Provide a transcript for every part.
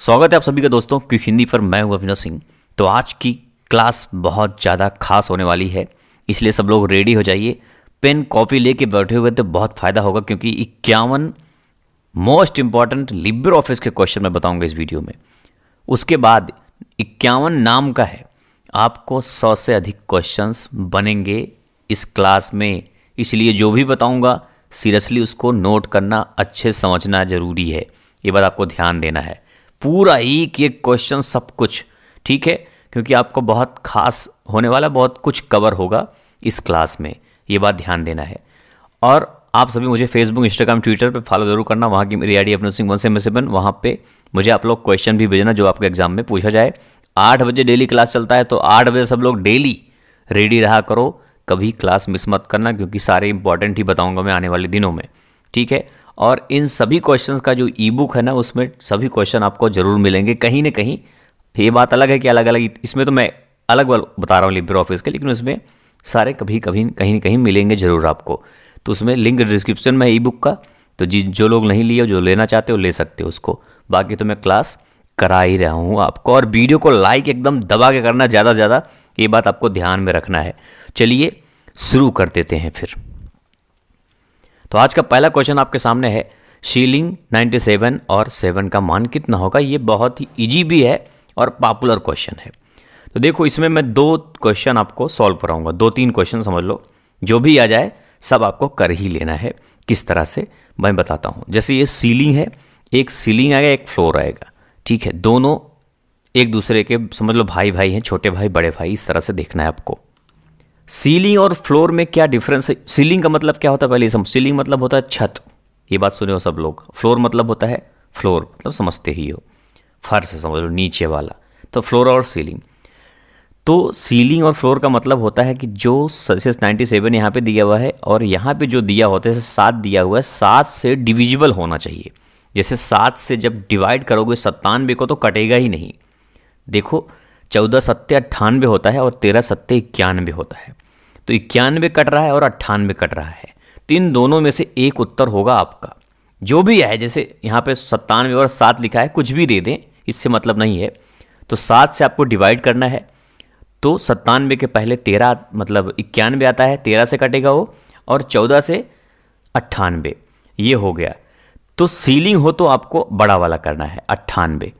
स्वागत है आप सभी का दोस्तों क्विक हिंदी पर मैं हूं अभिनव सिंह तो आज की क्लास बहुत ज़्यादा खास होने वाली है इसलिए सब लोग रेडी हो जाइए पेन कॉपी लेके बैठे हुए तो बहुत फ़ायदा होगा क्योंकि इक्यावन मोस्ट इम्पॉर्टेंट लिबर ऑफिस के क्वेश्चन मैं बताऊंगा इस वीडियो में उसके बाद इक्यावन नाम का है आपको सौ से अधिक क्वेश्चन बनेंगे इस क्लास में इसलिए जो भी बताऊंगा सीरियसली उसको नोट करना अच्छे समझना ज़रूरी है ये बात आपको ध्यान देना है पूरा एक एक क्वेश्चन सब कुछ ठीक है क्योंकि आपको बहुत खास होने वाला बहुत कुछ कवर होगा इस क्लास में ये बात ध्यान देना है और आप सभी मुझे फेसबुक इंस्टाग्राम ट्विटर पर फॉलो जरूर करना वहाँ की मेरी आई डी अपनो सिंह वन से मैं सेवन वहाँ पर मुझे आप लोग क्वेश्चन भी भेजना जो आपके एग्जाम में पूछा जाए आठ बजे डेली क्लास चलता है तो आठ बजे सब लोग डेली रेडी रहा करो कभी क्लास मिस मत करना क्योंकि सारे इंपॉर्टेंट ही बताऊंगा मैं आने वाले दिनों में ठीक है और इन सभी क्वेश्चंस का जो ई बुक है ना उसमें सभी क्वेश्चन आपको ज़रूर मिलेंगे कहीं ना कहीं ये बात अलग है कि अलग अलग इसमें तो मैं अलग बता रहा हूँ लिब्रे ऑफिस के लेकिन उसमें सारे कभी कभी कहीं ना कहीं मिलेंगे ज़रूर आपको तो उसमें लिंक डिस्क्रिप्शन में ई बुक का तो जी जो लोग नहीं लिए जो लेना चाहते हो ले सकते हो उसको बाकी तो मैं क्लास करा ही रहा हूँ आपको और वीडियो को लाइक एकदम दबा के करना ज़्यादा से ज़्यादा ये बात आपको ध्यान में रखना है चलिए शुरू कर देते हैं फिर तो आज का पहला क्वेश्चन आपके सामने है शीलिंग 97 और 7 का मान कितना होगा ये बहुत ही ईजी भी है और पॉपुलर क्वेश्चन है तो देखो इसमें मैं दो क्वेश्चन आपको सॉल्व कराऊंगा दो तीन क्वेश्चन समझ लो जो भी आ जाए सब आपको कर ही लेना है किस तरह से मैं बताता हूँ जैसे ये सीलिंग है एक सीलिंग आएगा एक फ्लोर आएगा ठीक है दोनों एक दूसरे के समझ लो भाई भाई हैं छोटे भाई बड़े भाई इस तरह से देखना है आपको सीलिंग और फ्लोर में क्या डिफरेंस है सीलिंग का मतलब क्या होता है पहले सम सीलिंग मतलब होता है छत ये बात सुने हो सब लोग फ्लोर मतलब होता है फ्लोर मतलब समझते ही हो फर्श समझ लो नीचे वाला तो फ्लोर और सीलिंग तो सीलिंग और फ्लोर का मतलब होता है कि जो सेस नाइन्टी सेवन यहाँ पर दिया हुआ है और यहाँ पे जो दिया होता है सात दिया हुआ है सात से डिविजिबल होना चाहिए जैसे सात से जब डिवाइड करोगे सत्तानवे को तो कटेगा ही नहीं देखो चौदह सत्य अट्ठानवे होता है और तेरह सत्य इक्यानवे होता है तो इक्यानवे कट रहा है और अट्ठानवे कट रहा है तो इन दोनों में से एक उत्तर होगा आपका जो भी है जैसे यहाँ पे सत्तानवे और सात लिखा है कुछ भी दे दें इससे मतलब नहीं है तो सात से आपको डिवाइड करना है तो सत्तानवे के पहले तेरह मतलब इक्यानवे आता है तेरह से कटेगा वो और चौदह से अट्ठानवे ये हो गया तो सीलिंग हो तो आपको बड़ा वाला करना है अट्ठानवे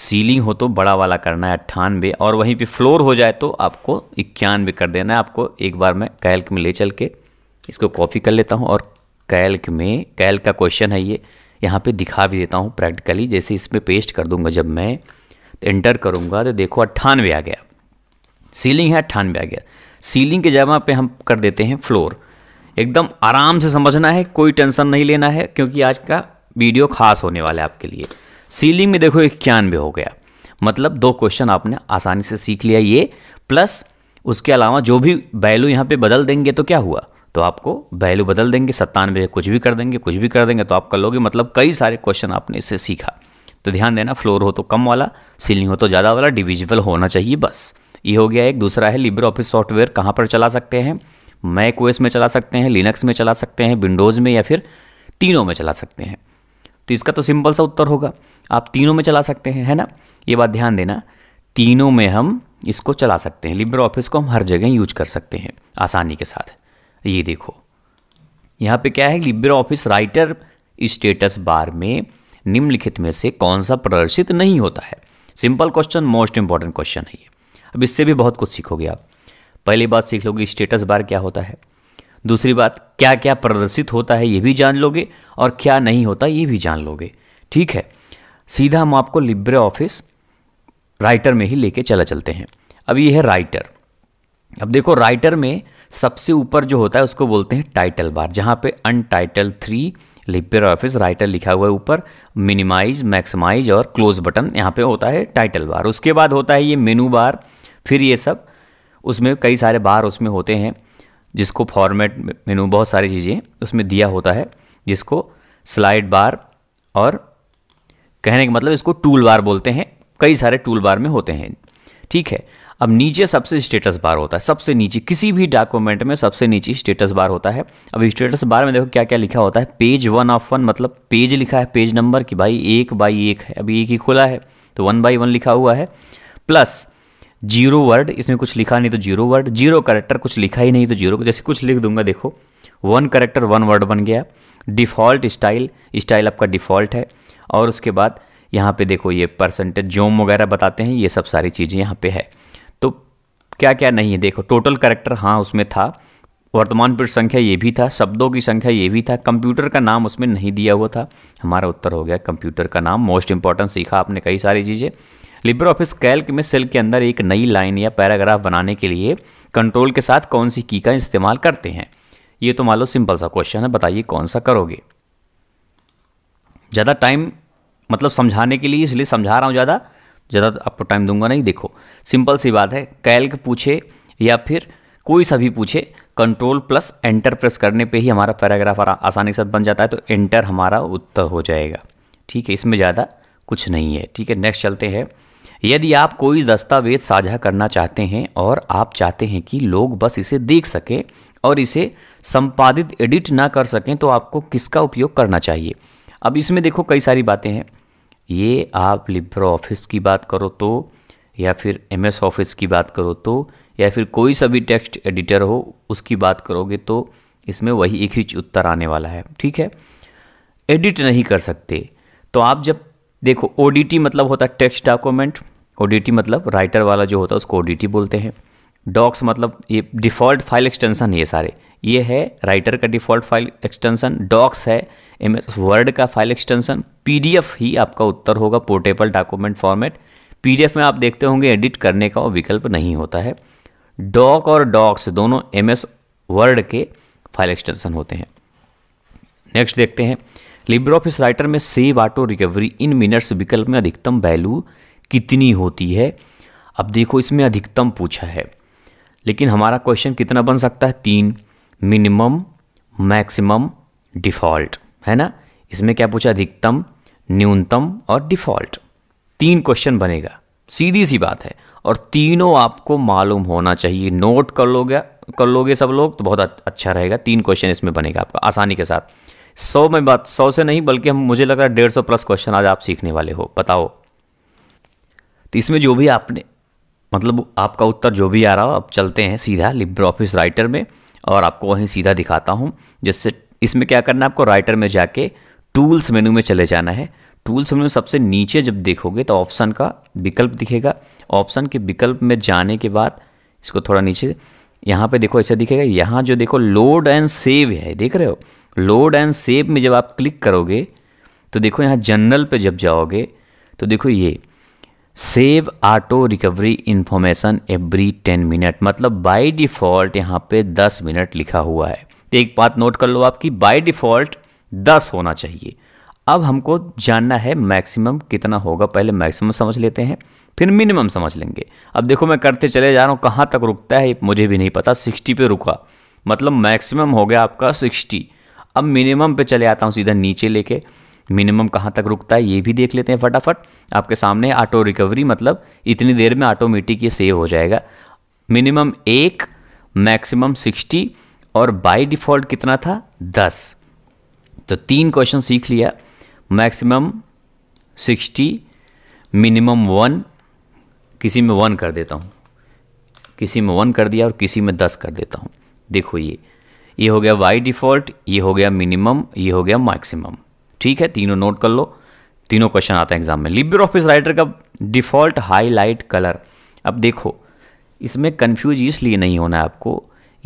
सीलिंग हो तो बड़ा वाला करना है अट्ठानवे और वहीं पे फ्लोर हो जाए तो आपको इक्यानवे कर देना है आपको एक बार मैं कैल्क में ले चल के इसको कॉपी कर लेता हूँ और कैल्क में कैल्क का क्वेश्चन है ये यहाँ पे दिखा भी देता हूँ प्रैक्टिकली जैसे इसमें पेस्ट कर दूँगा जब मैं तो एंटर करूँगा तो देखो अट्ठानवे आ गया सीलिंग है अट्ठानवे आ गया सीलिंग के जगह पे हम कर देते हैं फ्लोर एकदम आराम से समझना है कोई टेंशन नहीं लेना है क्योंकि आज का वीडियो खास होने वाला है आपके लिए सीलिंग में देखो इक्यानवे हो गया मतलब दो क्वेश्चन आपने आसानी से सीख लिया ये प्लस उसके अलावा जो भी वैल्यू यहाँ पे बदल देंगे तो क्या हुआ तो आपको वैल्यू बदल देंगे सत्तानवे कुछ भी कर देंगे कुछ भी कर देंगे तो आप कर लोगे मतलब कई सारे क्वेश्चन आपने इससे सीखा तो ध्यान देना फ्लोर हो तो कम वाला सीलिंग हो तो ज़्यादा वाला डिविजिबल होना चाहिए बस ये हो गया एक दूसरा है लिब्रे ऑफिस सॉफ्टवेयर कहाँ पर चला सकते हैं मैक ओएस में चला सकते हैं लिनक्स में चला सकते हैं विंडोज़ में या फिर तीनों में चला सकते हैं तो इसका तो सिंपल सा उत्तर होगा आप तीनों में चला सकते हैं है ना ये बात ध्यान देना तीनों में हम इसको चला सकते हैं लिब्रे ऑफिस को हम हर जगह यूज कर सकते हैं आसानी के साथ ये देखो यहाँ पे क्या है Libre Office Writer status bar में निम्नलिखित में से कौन सा प्रदर्शित नहीं होता है simple question most important question है ये अब इससे भी बहुत कुछ सीखोगे आप पहली बात सीख लोगे स्टेटस बार क्या होता है दूसरी बात क्या क्या प्रदर्शित होता है ये भी जान लोगे और क्या नहीं होता ये भी जान लोगे ठीक है सीधा हम आपको लिब्रे ऑफिस राइटर में ही लेके चला चलते हैं अब ये है राइटर अब देखो राइटर में सबसे ऊपर जो होता है उसको बोलते हैं टाइटल बार जहाँ पे untitled three Libre Office Writer लिखा हुआ है ऊपर मिनिमाइज मैक्सिमाइज और क्लोज बटन यहाँ पे होता है टाइटल बार उसके बाद होता है ये मेनू बार फिर ये सब उसमें कई सारे बार उसमें होते हैं जिसको फॉर्मेट मेनू बहुत सारी चीज़ें उसमें दिया होता है जिसको स्लाइड बार और कहने का मतलब इसको टूल बार बोलते हैं कई सारे टूल बार में होते हैं ठीक है अब नीचे सबसे स्टेटस बार होता है सबसे नीचे किसी भी डॉक्यूमेंट में सबसे नीचे स्टेटस बार होता है अब स्टेटस बार में देखो क्या क्या लिखा होता है पेज वन ऑफ वन मतलब पेज लिखा है पेज नंबर कि भाई एक बाई एक है अभी एक ही खुला है तो वन बाई वन लिखा हुआ है प्लस जीरो वर्ड इसमें कुछ लिखा नहीं तो जीरो वर्ड जीरो करेक्टर कुछ लिखा ही नहीं तो जीरो जैसे कुछ लिख दूंगा देखो वन करेक्टर वन वर्ड बन गया डिफ़ॉल्ट स्टाइल स्टाइल आपका डिफ़ॉल्ट है और उसके बाद यहाँ पे देखो ये परसेंटेज जोम वगैरह बताते हैं ये सब सारी चीज़ें यहाँ पे है तो क्या क्या नहीं है देखो टोटल करेक्टर हाँ उसमें था वर्तमान पर संख्या ये भी था शब्दों की संख्या ये भी था कंप्यूटर का नाम उसमें नहीं दिया हुआ था हमारा उत्तर हो गया कंप्यूटर का नाम मोस्ट इंपॉर्टेंट सीखा आपने कई सारी चीज़ें लिबर ऑफिस कैल्क में सेल के अंदर एक नई लाइन या पैराग्राफ बनाने के लिए कंट्रोल के साथ कौन सी की का इस्तेमाल करते हैं ये तो मान लो सिंपल सा क्वेश्चन है बताइए कौन सा करोगे ज़्यादा टाइम मतलब समझाने के लिए इसलिए समझा रहा हूँ ज़्यादा ज़्यादा आपको टाइम दूंगा नहीं देखो सिंपल सी बात है कैल्क पूछे या फिर कोई सा भी पूछे कंट्रोल प्लस एंटर प्रेस करने पे ही हमारा पैराग्राफ आसानी से बन जाता है तो एंटर हमारा उत्तर हो जाएगा ठीक है इसमें ज़्यादा कुछ नहीं है ठीक है नेक्स्ट चलते हैं यदि आप कोई दस्तावेज साझा करना चाहते हैं और आप चाहते हैं कि लोग बस इसे देख सकें और इसे संपादित एडिट ना कर सकें तो आपको किसका उपयोग करना चाहिए अब इसमें देखो कई सारी बातें हैं ये आप लिब्रो ऑफिस की बात करो तो या फिर एम एस ऑफिस की बात करो तो या फिर कोई सभी टेक्स्ट एडिटर हो उसकी बात करोगे तो इसमें वही एक ही उत्तर आने वाला है ठीक है एडिट नहीं कर सकते तो आप जब देखो ओ मतलब होता है टेक्स्ट डॉक्यूमेंट ओडीटी मतलब राइटर वाला जो होता है उसको ओडीटी बोलते हैं डॉक्स मतलब ये डिफ़ॉल्ट फाइल एक्सटेंशन है ये सारे ये है राइटर का डिफ़ॉल्ट फाइल एक्सटेंशन डॉक्स है एम एस वर्ड का फाइल एक्सटेंशन पी ही आपका उत्तर होगा पोर्टेबल डॉक्यूमेंट फॉर्मेट पी में आप देखते होंगे एडिट करने का विकल्प नहीं होता है डॉक और डॉक्स दोनों एम एस वर्ड के फाइल एक्सटेंसन होते हैं नेक्स्ट देखते हैं लिब्रे ऑफिस राइटर में save auto recovery in minutes विकल्प में अधिकतम वैल्यू कितनी होती है अब देखो इसमें अधिकतम पूछा है लेकिन हमारा क्वेश्चन कितना बन सकता है तीन मिनिमम मैक्सिमम डिफ़ॉल्ट है ना इसमें क्या पूछा अधिकतम न्यूनतम और डिफ़ॉल्ट तीन क्वेश्चन बनेगा सीधी सी बात है और तीनों आपको मालूम होना चाहिए नोट कर लोगे कर लोगे सब लोग तो बहुत अच्छा रहेगा तीन क्वेश्चन इसमें बनेगा आपका आसानी के साथ सौ में बात सौ से नहीं बल्कि हम मुझे लग रहा है डेढ़ सौ प्लस क्वेश्चन आज आप सीखने वाले हो बताओ तो इसमें जो भी आपने मतलब आपका उत्तर जो भी आ रहा हो आप चलते हैं सीधा लिब्रे ऑफिस राइटर में और आपको वहीं सीधा दिखाता हूँ जिससे इसमें क्या करना है आपको राइटर में जाके टूल्स मेनू में चले जाना है टूल्स मेनू सबसे नीचे जब देखोगे तो ऑप्शन का विकल्प दिखेगा ऑप्शन के विकल्प में जाने के बाद इसको थोड़ा नीचे यहाँ पे देखो ऐसा दिखेगा यहाँ जो देखो लोड एंड सेव है देख रहे हो लोड एंड सेव में जब आप क्लिक करोगे तो देखो यहाँ जनरल पे जब जाओगे तो देखो ये save auto recovery information every ten minute मतलब बाय डिफ़ॉल्ट यहाँ पे दस मिनट लिखा हुआ है तो एक बात नोट कर लो आपकी बाय डिफ़ॉल्ट दस होना चाहिए अब हमको जानना है मैक्सिमम कितना होगा पहले मैक्सिमम समझ लेते हैं फिर मिनिमम समझ लेंगे अब देखो मैं करते चले जा रहा हूँ कहाँ तक रुकता है मुझे भी नहीं पता सिक्सटी पे रुका मतलब मैक्सिमम हो गया आपका सिक्सटी अब मिनिमम पे चले आता हूँ सीधा नीचे लेके मिनिमम कहाँ तक रुकता है ये भी देख लेते हैं फटाफट आपके सामने ऑटो रिकवरी मतलब इतनी देर में ऑटोमेटिक ये सेव हो जाएगा मिनिमम एक मैक्सिमम सिक्सटी और बाय डिफ़ॉल्ट कितना था दस तो तीन क्वेश्चन सीख लिया मैक्सिमम सिक्सटी मिनिमम वन किसी में वन कर देता हूँ किसी में वन कर दिया और किसी में दस कर देता हूँ देखो ये ये हो गया बाई डिफ़ॉल्ट ये हो गया मिनिमम ये हो गया मैक्सिमम ठीक है तीनों नोट कर लो तीनों क्वेश्चन आते हैं एग्जाम में लिब्रे ऑफिस राइटर का डिफ़ॉल्ट हाईलाइट कलर अब देखो इसमें कन्फ्यूज इसलिए नहीं होना आपको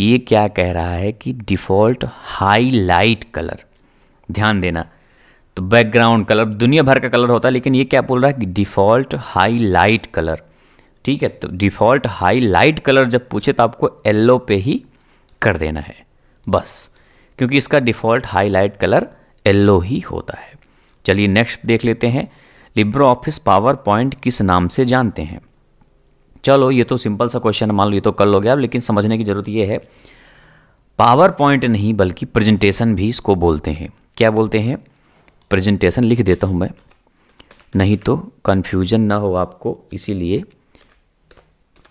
ये क्या कह रहा है कि डिफ़ॉल्ट हाईलाइट कलर ध्यान देना तो बैकग्राउंड कलर दुनिया भर का कलर होता है लेकिन ये क्या बोल रहा है कि डिफ़ॉल्ट हाईलाइट कलर ठीक है तो डिफ़ॉल्ट हाईलाइट कलर जब पूछे तो आपको येल्लो पे ही कर देना है बस क्योंकि इसका डिफ़ॉल्ट हाईलाइट कलर एल्लो ही होता है चलिए नेक्स्ट देख लेते हैं लिब्रो ऑफिस पावर पॉइंट किस नाम से जानते हैं चलो ये तो सिंपल सा क्वेश्चन मान लो ये तो कर लोगे गया लेकिन समझने की ज़रूरत ये है पावर पॉइंट नहीं बल्कि प्रेजेंटेशन भी इसको बोलते हैं क्या बोलते हैं प्रेजेंटेशन लिख देता हूं मैं नहीं तो कंफ्यूजन ना हो आपको इसीलिए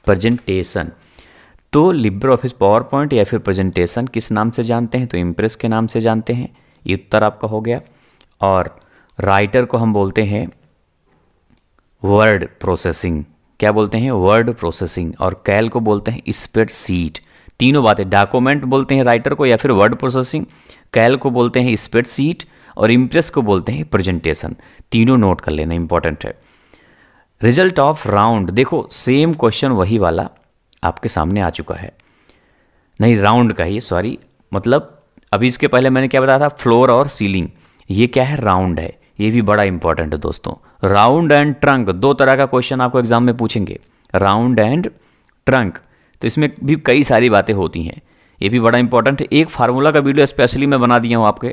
प्रेजेंटेशन तो लिब्रो ऑफिस पावर पॉइंट या फिर प्रेजेंटेशन किस नाम से जानते हैं तो इम्प्रेस के नाम से जानते हैं ये उत्तर आपका हो गया और राइटर को हम बोलते हैं वर्ड प्रोसेसिंग क्या बोलते हैं वर्ड प्रोसेसिंग और कैल को बोलते हैं स्प्रेड सीट तीनों बातें डॉक्यूमेंट बोलते हैं राइटर को या फिर वर्ड प्रोसेसिंग कैल को बोलते हैं स्प्रेड सीट और इम्प्रेस को बोलते हैं प्रेजेंटेशन तीनों नोट कर लेना इंपॉर्टेंट है रिजल्ट ऑफ राउंड देखो सेम क्वेश्चन वही वाला आपके सामने आ चुका है नहीं राउंड का ही सॉरी मतलब अभी इसके पहले मैंने क्या बताया था फ्लोर और सीलिंग ये क्या है राउंड है ये भी बड़ा इंपॉर्टेंट है दोस्तों राउंड एंड ट्रंक दो तरह का क्वेश्चन आपको एग्जाम में पूछेंगे राउंड एंड ट्रंक तो इसमें भी कई सारी बातें होती हैं ये भी बड़ा इंपॉर्टेंट है एक फार्मूला का वीडियो स्पेशली मैं बना दिया हूँ आपके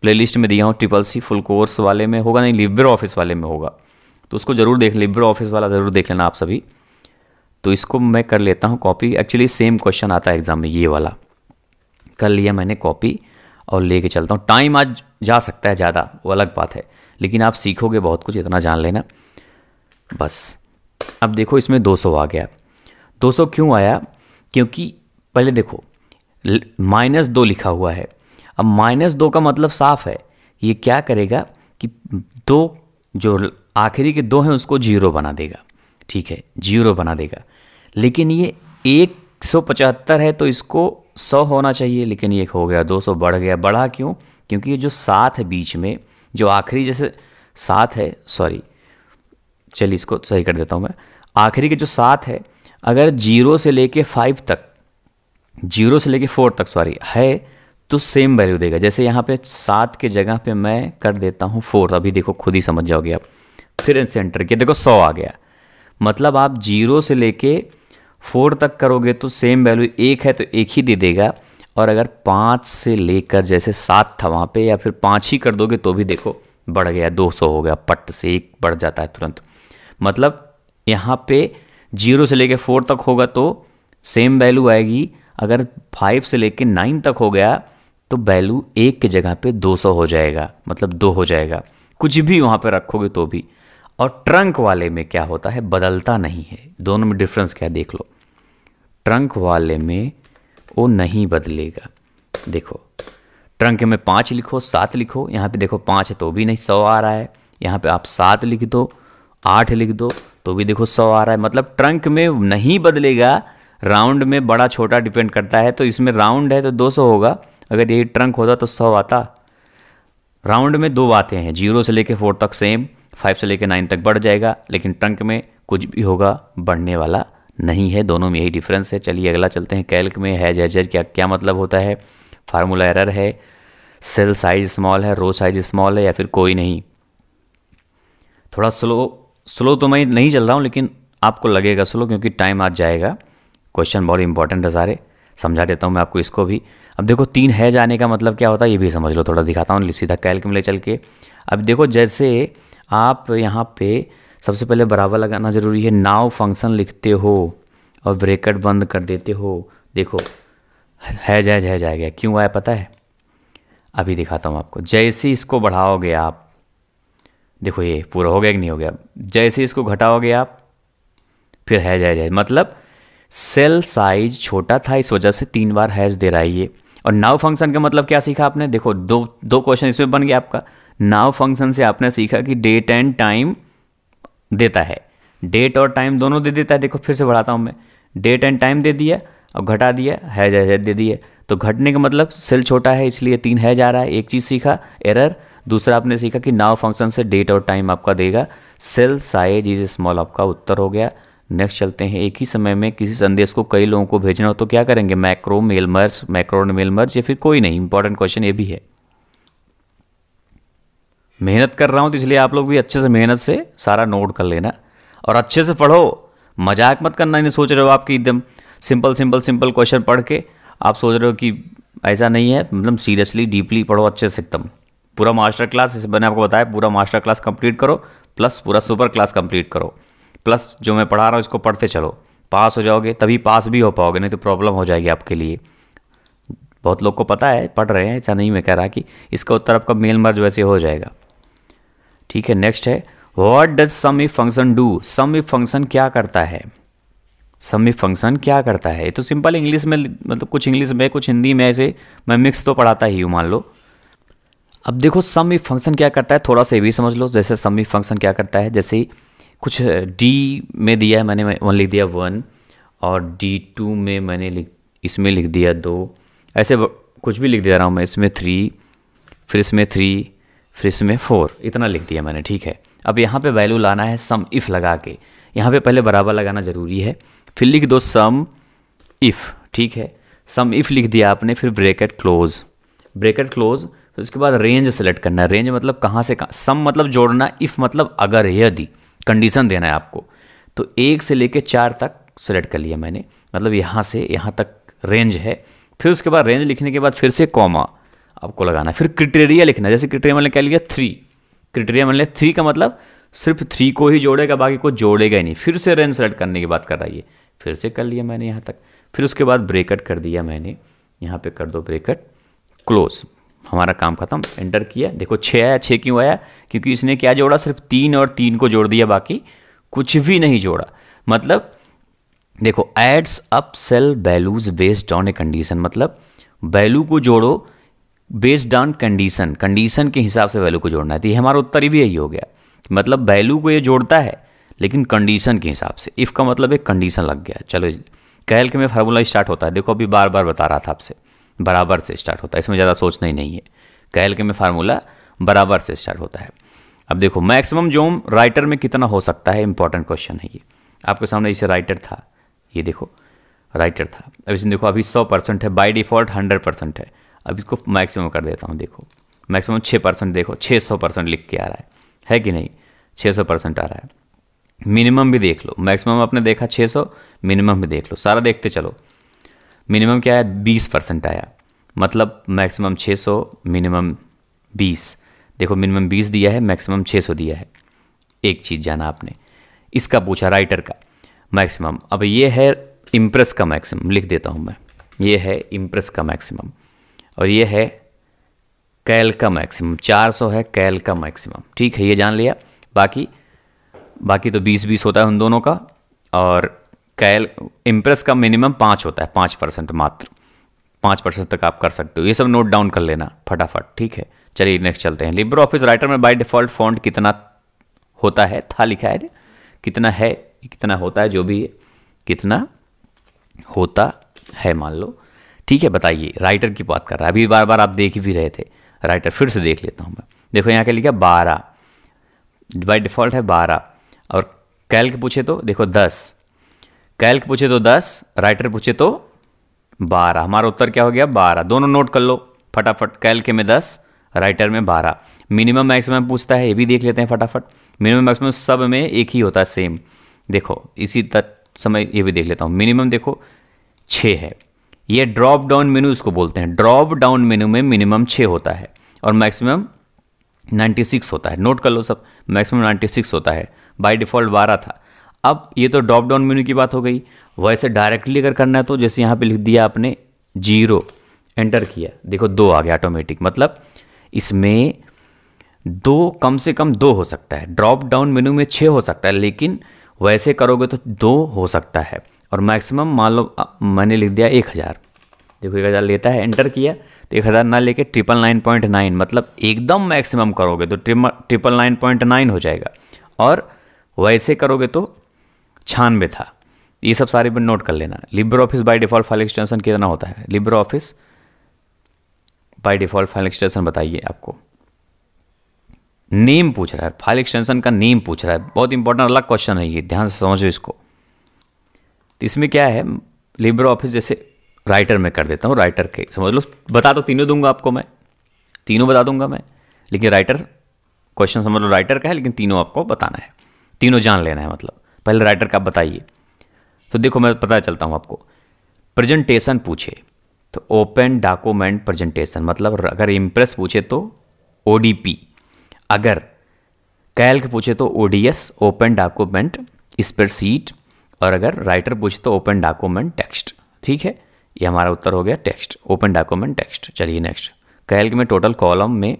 प्लेलिस्ट में दिया हूँ ट्रिपल सी फुल कोर्स वाले में होगा नहीं लिब्रो ऑफिस वाले में होगा तो उसको ज़रूर देख लिब्रो ऑफिस वाला ज़रूर देख लेना आप सभी तो इसको मैं कर लेता हूँ कॉपी एक्चुअली सेम क्वेश्चन आता है एग्ज़ाम में ये वाला कर लिया मैंने कॉपी और ले कर चलता हूँ टाइम आज जा सकता है ज़्यादा वो अलग बात है लेकिन आप सीखोगे बहुत कुछ इतना जान लेना बस अब देखो इसमें 200 आ गया 200 क्यों आया क्योंकि पहले देखो माइनस दो लिखा हुआ है अब माइनस दो का मतलब साफ है ये क्या करेगा कि दो जो आखिरी के दो हैं उसको जीरो बना देगा ठीक है जीरो बना देगा लेकिन ये एक सौ पचहत्तर है तो इसको सौ होना चाहिए लेकिन ये हो गया दो सौ बढ़ गया बढ़ा क्यों क्योंकि ये जो सात है बीच में जो आखिरी जैसे सात है सॉरी चलिए इसको सही कर देता हूँ मैं आखिरी के जो सात है अगर जीरो से लेके फाइव तक जीरो से लेके फोर तक सॉरी है तो सेम वैल्यू देगा जैसे यहाँ पे सात के जगह पे मैं कर देता हूँ फोर अभी देखो खुद ही समझ जाओगे आप फिर सेंटर किया देखो सौ आ गया मतलब आप जीरो से लेके फोर तक करोगे तो सेम वैल्यू एक है तो एक ही दे देगा और अगर पाँच से लेकर जैसे सात था वहाँ पे या फिर पाँच ही कर दोगे तो भी देखो बढ़ गया दो सौ हो गया पट से एक बढ़ जाता है तुरंत मतलब यहाँ पे जीरो से लेकर फोर तक होगा तो सेम वैल्यू आएगी अगर फाइव से लेकर नाइन तक हो गया तो वैल्यू एक के जगह पे दो सौ हो जाएगा मतलब दो हो जाएगा कुछ भी वहाँ पे रखोगे तो भी और ट्रंक वाले में क्या होता है बदलता नहीं है दोनों में डिफरेंस क्या देख लो ट्रंक वाले में वो नहीं बदलेगा देखो ट्रंक में पाँच लिखो सात लिखो यहाँ पे देखो पाँच है तो भी नहीं सौ आ रहा है यहाँ पे आप सात लिख दो आठ लिख दो तो भी देखो सौ आ रहा है मतलब ट्रंक में नहीं बदलेगा राउंड में बड़ा छोटा डिपेंड करता है तो इसमें राउंड है तो दो सौ होगा अगर यही ट्रंक होता तो सौ आता राउंड में दो बातें हैं जीरो से लेकर फोर तक सेम फाइव से लेकर नाइन तक बढ़ जाएगा लेकिन ट्रंक में कुछ भी होगा बढ़ने वाला नहीं है दोनों में यही डिफरेंस है चलिए अगला चलते हैं कैल्क में हैज हैजर क्या क्या मतलब होता है फार्मूला एरर है सेल साइज स्मॉल है रो साइज स्मॉल है या फिर कोई नहीं थोड़ा स्लो स्लो तो मैं नहीं चल रहा हूँ लेकिन आपको लगेगा स्लो क्योंकि टाइम आज जाएगा क्वेश्चन बहुत इंपॉर्टेंट है सारे समझा देता हूँ मैं आपको इसको भी अब देखो तीन है जाने का मतलब क्या होता है ये भी समझ लो थोड़ा दिखाता हूँ सीधा कैल्क में ले चल के अब देखो जैसे आप यहाँ पे सबसे पहले बराबर लगाना ज़रूरी है नाव फंक्शन लिखते हो और ब्रेकट बंद कर देते हो देखो है जैज है जाए गया क्यों आया पता है अभी दिखाता हूँ आपको जैसे इसको बढ़ाओगे आप देखो ये पूरा हो गया कि नहीं हो गया जैसे इसको घटाओगे आप फिर है जाए जाए मतलब सेल साइज छोटा था इस वजह से तीन बार हैज दे रहा है ये और नाव फंक्शन का मतलब क्या सीखा आपने देखो दो दो क्वेश्चन इसमें बन गया आपका नाव फंक्शन से आपने सीखा कि डेट एंड टाइम देता है डेट और टाइम दोनों दे देता है देखो फिर से बढ़ाता हूँ मैं डेट एंड टाइम दे दिया और घटा दिया हैज हैज दे दिया तो घटने का मतलब सेल छोटा है इसलिए तीन हैज आ रहा है एक चीज़ सीखा एरर दूसरा आपने सीखा कि नाव फंक्शन से डेट और टाइम आपका देगा सेल साइज इज स्मॉल आपका उत्तर हो गया नेक्स्ट चलते हैं एक ही समय में किसी संदेश को कई लोगों को भेजना हो तो क्या करेंगे macro mail merge macro mail merge या फिर कोई नहीं इंपॉर्टेंट क्वेश्चन ये भी है मेहनत कर रहा हूँ तो इसलिए आप लोग भी अच्छे से मेहनत से सारा नोट कर लेना और अच्छे से पढ़ो मजाक मत करना नहीं सोच रहे हो आपकी एकदम सिंपल सिंपल सिंपल क्वेश्चन पढ़ के आप सोच रहे हो कि ऐसा नहीं है मतलब सीरियसली डीपली पढ़ो अच्छे से एकदम पूरा मास्टर क्लास जैसे मैंने आपको बताया पूरा मास्टर क्लास कंप्लीट करो प्लस पूरा सुपर क्लास कंप्लीट करो प्लस जो मैं पढ़ा रहा हूँ इसको पढ़ते चलो पास हो जाओगे तभी पास भी हो पाओगे नहीं तो प्रॉब्लम हो जाएगी आपके लिए बहुत लोग को पता है पढ़ रहे हैं ऐसा नहीं मैं कह रहा कि इसका उत्तर आपका मेल मर्ज वैसे हो जाएगा ठीक है नेक्स्ट है what does sum if function do sum if function क्या करता है सम इफ फंक्शन क्या करता है तो सिंपल इंग्लिश में मतलब कुछ इंग्लिश में कुछ हिंदी में ऐसे मैं मिक्स तो पढ़ाता ही हूँ मान लो अब देखो सम इफ फंक्शन क्या करता है थोड़ा सा ये भी समझ लो जैसे सम इफ फंक्शन क्या करता है जैसे कुछ डी में दिया है मैंने वन लिख दिया वन और डी टू में मैंने लिख इसमें लिख दिया दो ऐसे कुछ भी लिख दे रहा हूँ मैं इसमें थ्री फिर इसमें थ्री फिर इसमें फोर इतना लिख दिया मैंने ठीक है अब यहाँ पे वैल्यू लाना है सम इफ़ लगा के यहाँ पे पहले बराबर लगाना ज़रूरी है फिर लिख दो सम इफ़ ठीक है सम इफ़ लिख दिया आपने फिर ब्रेकेट क्लोज ब्रेकेट क्लोज फिर उसके बाद रेंज सेलेक्ट करना है रेंज मतलब कहाँ से कहाँ सम मतलब जोड़ना इफ़ मतलब अगर यदि कंडीशन देना है आपको तो एक से लेकर चार तक सेलेक्ट कर लिया मैंने मतलब यहाँ से यहाँ तक रेंज है फिर उसके बाद रेंज लिखने के बाद फिर से कॉमा आपको लगाना है फिर क्रिटेरिया लिखना है जैसे क्रिटेरिया मैंने क्या लिया थ्री क्रिटेरिया मैंने थ्री का मतलब सिर्फ थ्री को ही जोड़ेगा बाकी को जोड़ेगा ही नहीं फिर से रेंज सेलेक्ट करने की बात कर रहा है फिर से कर लिया मैंने यहाँ तक फिर उसके बाद ब्रेकअट कर दिया मैंने यहाँ पे कर दो ब्रेकअट क्लोज हमारा काम खत्म एंटर किया देखो छः आया छः क्यों आया क्योंकि इसने क्या जोड़ा सिर्फ तीन और तीन को जोड़ दिया बाकी कुछ भी नहीं जोड़ा मतलब देखो adds up cell values based on a condition मतलब वैल्यू को जोड़ो बेस्ड ऑन कंडीशन कंडीशन के हिसाब से वैल्यू को जोड़ना है तो ये हमारा उत्तर भी यही हो गया मतलब वैल्यू को ये जोड़ता है लेकिन कंडीशन के हिसाब से इफ़ का मतलब एक कंडीशन लग गया चलो कहल के में फार्मूला स्टार्ट होता है देखो अभी बार बार बता रहा था आपसे बराबर से स्टार्ट होता है इसमें ज़्यादा सोचना ही नहीं है कहल के में फार्मूला बराबर से स्टार्ट होता है अब देखो मैक्सिमम जोम राइटर में कितना हो सकता है इंपॉर्टेंट क्वेश्चन है ये आपके सामने इसे राइटर था ये देखो राइटर था अब इसमें देखो अभी सौ परसेंट है बाई डिफ़ॉल्ट हंड्रेड परसेंट है अब इसको मैक्सिमम कर देता हूँ देखो मैक्सिमम छः परसेंट देखो छः सौ परसेंट लिख के आ रहा है है कि नहीं छः सौ परसेंट आ रहा है मिनिमम भी देख लो मैक्सिमम आपने देखा छः सौ मिनिमम भी देख लो सारा देखते चलो मिनिमम क्या है बीस परसेंट आया मतलब मैक्सिमम सौ मिनिमम बीस देखो मिनिमम बीस दिया है मैक्सिमम सौ दिया है एक चीज़ जाना आपने इसका पूछा राइटर का मैक्सिमम अब ये है इम्प्रेस का मैक्सिमम लिख देता हूँ मैं ये है इम्प्रेस का मैक्सिमम और ये है कैल का मैक्सिमम 400 है कैल का मैक्सिमम ठीक है ये जान लिया बाकी बाकी तो 20 20 होता है उन दोनों का और कैल इम्प्रेस का मिनिमम पाँच होता है पाँच परसेंट मात्र पाँच परसेंट तक आप कर सकते हो ये सब नोट डाउन कर लेना फटाफट ठीक है चलिए नेक्स्ट चलते हैं लिब्रो ऑफिस राइटर में बाई डिफ़ॉल्ट फॉन्ट कितना होता है था लिखा है कितना है कितना होता है जो भी है कितना होता है मान लो ठीक है बताइए राइटर की बात कर रहा है अभी बार बार आप देख भी रहे थे राइटर फिर से देख लेता हूँ मैं देखो यहाँ क्या लिखा बारह बाई डिफ़ॉल्ट है बारह और कैल्क पूछे तो देखो दस कैल्क पूछे तो दस राइटर पूछे तो बारह हमारा उत्तर क्या हो गया बारह दोनों नोट कर लो फटाफट कैल्क में दस राइटर में बारह मिनिमम मैक्सिमम पूछता है ये भी देख लेते हैं फटाफट मिनिमम मैक्सिमम सब में एक ही होता है सेम देखो इसी तक समय ये भी देख लेता हूँ मिनिमम देखो छः है ये ड्रॉप डाउन मेनू इसको बोलते हैं ड्रॉप डाउन मेनू में मिनिमम छः होता है और मैक्सिमम 96 होता है नोट कर लो सब मैक्सिमम 96 होता है बाय डिफ़ॉल्ट 12 था अब ये तो ड्रॉप डाउन मेनू की बात हो गई वैसे डायरेक्टली अगर करना है तो जैसे यहाँ पे लिख दिया आपने जीरो एंटर किया देखो दो आ गया ऑटोमेटिक मतलब इसमें दो कम से कम दो हो सकता है ड्रॉप डाउन मेनू में छः हो सकता है लेकिन वैसे करोगे तो दो हो सकता है और मैक्सिमम मान लो मैंने लिख दिया एक हज़ार देखो एक हज़ार लेता है एंटर किया तो एक हज़ार ना लेके ट्रिपल नाइन पॉइंट नाइन मतलब एकदम मैक्सिमम करोगे तो ट्रिपल नाइन पॉइंट नाइन हो जाएगा और वैसे करोगे तो छानबे था ये सब सारे पर नोट कर लेना Libre Office by default file extension कितना होता है Libre Office by default file extension बताइए आपको नेम पूछ रहा है फाइल एक्सटेंशन का नेम पूछ रहा है बहुत इंपॉर्टेंट अलग क्वेश्चन है ये ध्यान से समझो इसको तो इसमें क्या है लेबर ऑफिस जैसे राइटर में कर देता हूँ राइटर के समझ लो बता तो तीनों दूंगा आपको मैं तीनों बता दूंगा मैं लेकिन राइटर क्वेश्चन समझ लो राइटर का है लेकिन तीनों आपको बताना है तीनों जान लेना है मतलब पहले राइटर का बताइए तो देखो मैं पता चलता हूँ आपको प्रेजेंटेशन पूछे तो ओपन डॉक्यूमेंट प्रेजेंटेशन मतलब अगर इम्प्रेस पूछे तो ओ अगर कैल्क पूछे तो ओ ओपन डॉक्यूमेंट स्प्रेड और अगर राइटर पूछे तो ओपन डॉक्यूमेंट टेक्स्ट ठीक है ये हमारा उत्तर हो गया टेक्स्ट ओपन डॉक्यूमेंट टेक्स्ट चलिए नेक्स्ट कैल्क में टोटल कॉलम में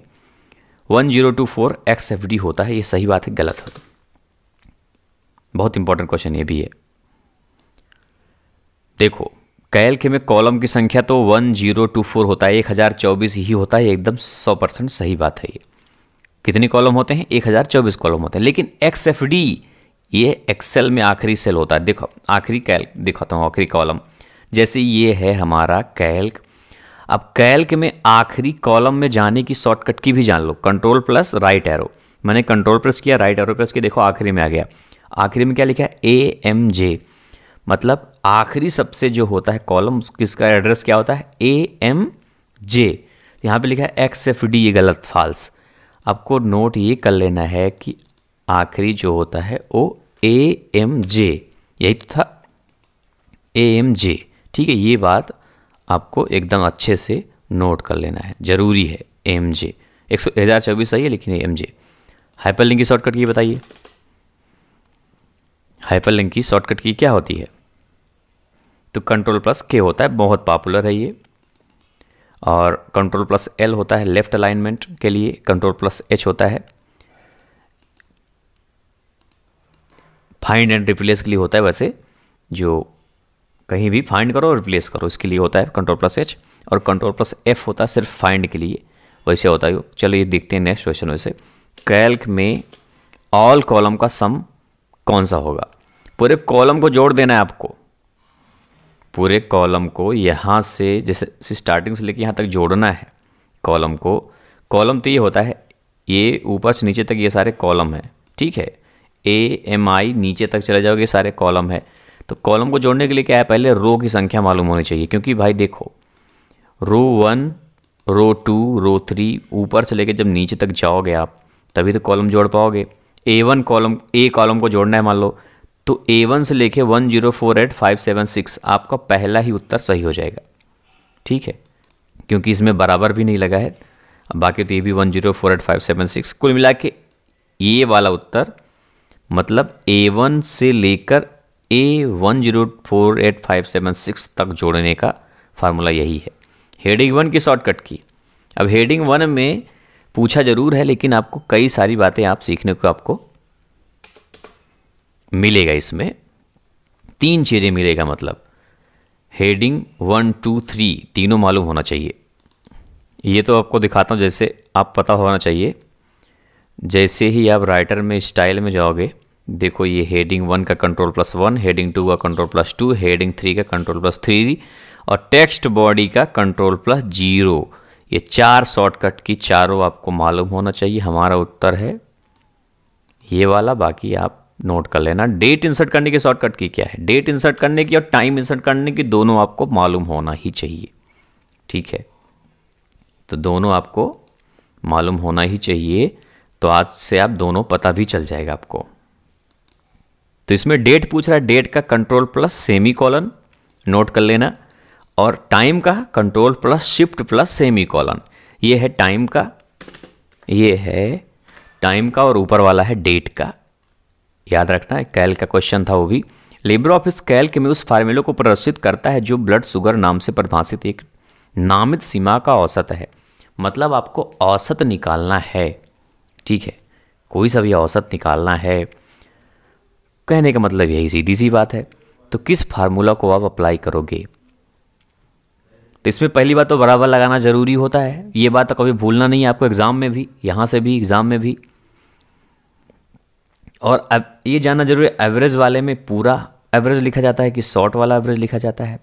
one zero two four X F D होता है ये सही बात है गलत है बहुत इंपॉर्टेंट क्वेश्चन ये भी है देखो कैल्क में कॉलम की संख्या तो वन जीरो टू फोर होता है एक हज़ार चौबीस ही होता है एकदम सौ परसेंट सही बात है ये कितने कॉलम होते हैं एक हज़ार चौबीस कॉलम होते हैं लेकिन एक्स एफ डी ये एक्सेल में आखिरी सेल होता है देखो आखिरी कैल्क दिखाता हूँ आखिरी कॉलम जैसे ये है हमारा कैल्क अब कैल्क में आखिरी कॉलम में जाने की शॉर्टकट की भी जान लो कंट्रोल प्लस राइट एरो मैंने कंट्रोल प्रेस किया राइट एरो प्रेस किया देखो आखिरी में आ गया आखिरी में क्या लिखा है ए एम जे मतलब आखिरी सबसे जो होता है कॉलम किसका एड्रेस क्या होता है ए एम जे यहाँ पे लिखा है एक्स एफ डी ये गलत फाल्स आपको नोट ये कर लेना है कि आखिरी जो होता है वो ए एम जे यही तो था ए एम जे ठीक है ये बात आपको एकदम अच्छे से नोट कर लेना है ज़रूरी है एम जे एक सौ हज़ार चौबीस सही है लेकिन एम जे हाइपर लिंक की शॉर्टकट की बताइए हाइपर लिंक की शॉर्टकट की क्या होती है तो कंट्रोल प्लस के होता है बहुत पॉपुलर है ये और कंट्रोल प्लस एल होता है लेफ्ट अलाइनमेंट के लिए कंट्रोल प्लस एच होता है फाइंड एंड रिप्लेस के लिए होता है वैसे जो कहीं भी फाइंड करो और रिप्लेस करो इसके लिए होता है कंट्रोल प्लस एच और कंट्रोल प्लस एफ होता है सिर्फ फाइंड के लिए वैसे होता है चलो ये देखते हैं नेक्स्ट क्वेश्चन वैसे कैल्क में ऑल कॉलम का सम कौन सा होगा पूरे कॉलम को जोड़ देना है आपको पूरे कॉलम को यहाँ से जैसे स्टार्टिंग से लेकर यहाँ तक जोड़ना है कॉलम को कॉलम तो ये होता है ये ऊपर से नीचे तक ये सारे कॉलम हैं ठीक है ए एम आई नीचे तक चले जाओगे सारे कॉलम है तो कॉलम को जोड़ने के लिए क्या है पहले रो की संख्या मालूम होनी चाहिए क्योंकि भाई देखो row one row two row three ऊपर से लेकर जब नीचे तक जाओगे आप तभी तो कॉलम जोड़ पाओगे A one column A column को जोड़ना है मान लो तो ए वन से लेके one zero four eight five seven six आपका पहला ही उत्तर सही हो जाएगा ठीक है क्योंकि इसमें बराबर भी नहीं लगा है बाकी तो ये भी one zero four eight five seven six कुल मिला के ये वाला उत्तर मतलब A1 से लेकर A one zero four eight five seven six तक जोड़ने का फार्मूला यही है हेडिंग वन की शॉर्टकट की अब हेडिंग वन में पूछा जरूर है लेकिन आपको कई सारी बातें आप सीखने को आपको मिलेगा इसमें तीन चीज़ें मिलेगा मतलब हेडिंग वन टू थ्री तीनों मालूम होना चाहिए ये तो आपको दिखाता हूँ जैसे आप पता होना चाहिए जैसे ही आप राइटर में स्टाइल में जाओगे देखो ये हेडिंग वन का control plus one heading two का control plus two heading three का कंट्रोल प्लस थ्री और टेक्स्ट बॉडी का कंट्रोल प्लस जीरो ये चार शॉर्टकट की चारों आपको मालूम होना चाहिए हमारा उत्तर है ये वाला बाकी आप नोट कर लेना डेट इंसर्ट करने की शॉर्टकट की क्या है डेट इंसर्ट करने की और टाइम इंसर्ट करने की दोनों आपको मालूम होना ही चाहिए ठीक है तो दोनों आपको मालूम होना ही चाहिए तो आज से आप दोनों पता भी चल जाएगा आपको तो इसमें डेट पूछ रहा है डेट का control plus semicolon note कर लेना और टाइम का control plus shift plus semicolon ये है टाइम का ये है टाइम का और ऊपर वाला है डेट का याद रखना कैल का क्वेश्चन था वो भी लेबर ऑफिस के में उस फार्मूले को प्रदर्शित करता है जो ब्लड शुगर नाम से परिभाषित एक नामित सीमा का औसत है मतलब आपको औसत निकालना है ठीक है कोई सा भी औसत निकालना है कहने का मतलब यही सीधी सी बात है तो किस फार्मूला को आप अप्लाई करोगे तो इसमें पहली बात तो बराबर लगाना ज़रूरी होता है ये बात तो कभी भूलना नहीं है आपको एग्ज़ाम में भी यहाँ से भी एग्ज़ाम में भी और अब ये जानना जरूरी है एवरेज वाले में पूरा एवरेज लिखा जाता है कि शॉर्ट वाला एवरेज लिखा जाता है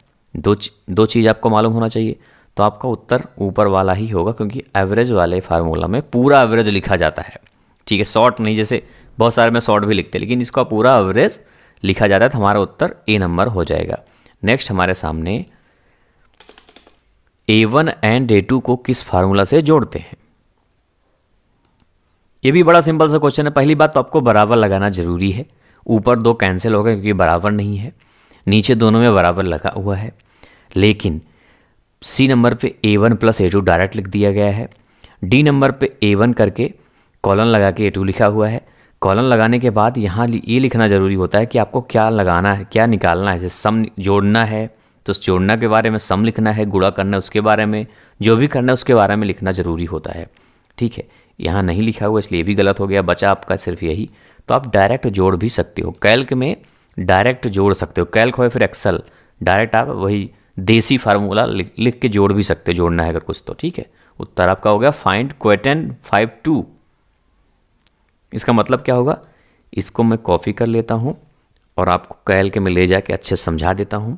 दो दो चीज़ आपको मालूम होना चाहिए तो आपका उत्तर ऊपर वाला ही होगा क्योंकि एवरेज वाले फार्मूला में पूरा एवरेज लिखा जाता है ठीक है शॉर्ट नहीं जैसे बहुत सारे में शॉर्ट भी लिखते हैं लेकिन इसका पूरा एवरेज लिखा जाता है तो हमारा उत्तर ए नंबर हो जाएगा नेक्स्ट हमारे सामने A one and A two को किस फार्मूला से जोड़ते हैं ये भी बड़ा सिंपल सा क्वेश्चन है पहली बात तो आपको बराबर लगाना जरूरी है ऊपर दो कैंसिल हो गए क्योंकि बराबर नहीं है नीचे दोनों में बराबर लगा हुआ है लेकिन सी नंबर पे A one plus A two direct लिख दिया गया है डी नंबर पे ए वन करके कॉलन लगा के ए टू लिखा हुआ है कॉलन लगाने के बाद यहाँ ये लिखना ज़रूरी होता है कि आपको क्या लगाना है क्या निकालना है जैसे सम जोड़ना है तो उस जोड़ना के बारे में सम लिखना है गुड़ा करना है उसके बारे में जो भी करना है उसके बारे में लिखना ज़रूरी होता है ठीक है यहाँ नहीं लिखा हुआ इसलिए भी गलत हो गया बचा आपका सिर्फ यही तो आप डायरेक्ट जोड़ भी सकते हो कैल्क में डायरेक्ट जोड़ सकते हो कैल्क हो फिर एक्सल डायरेक्ट आप वही देसी फार्मूला लिख के जोड़ भी सकते जोड़ना है अगर कुछ तो ठीक है उत्तर आपका हो गया फाइंड क्वेटन फाइव टू इसका मतलब क्या होगा इसको मैं कॉपी कर लेता हूँ और आपको कहल के मैं ले जाके अच्छे से समझा देता हूँ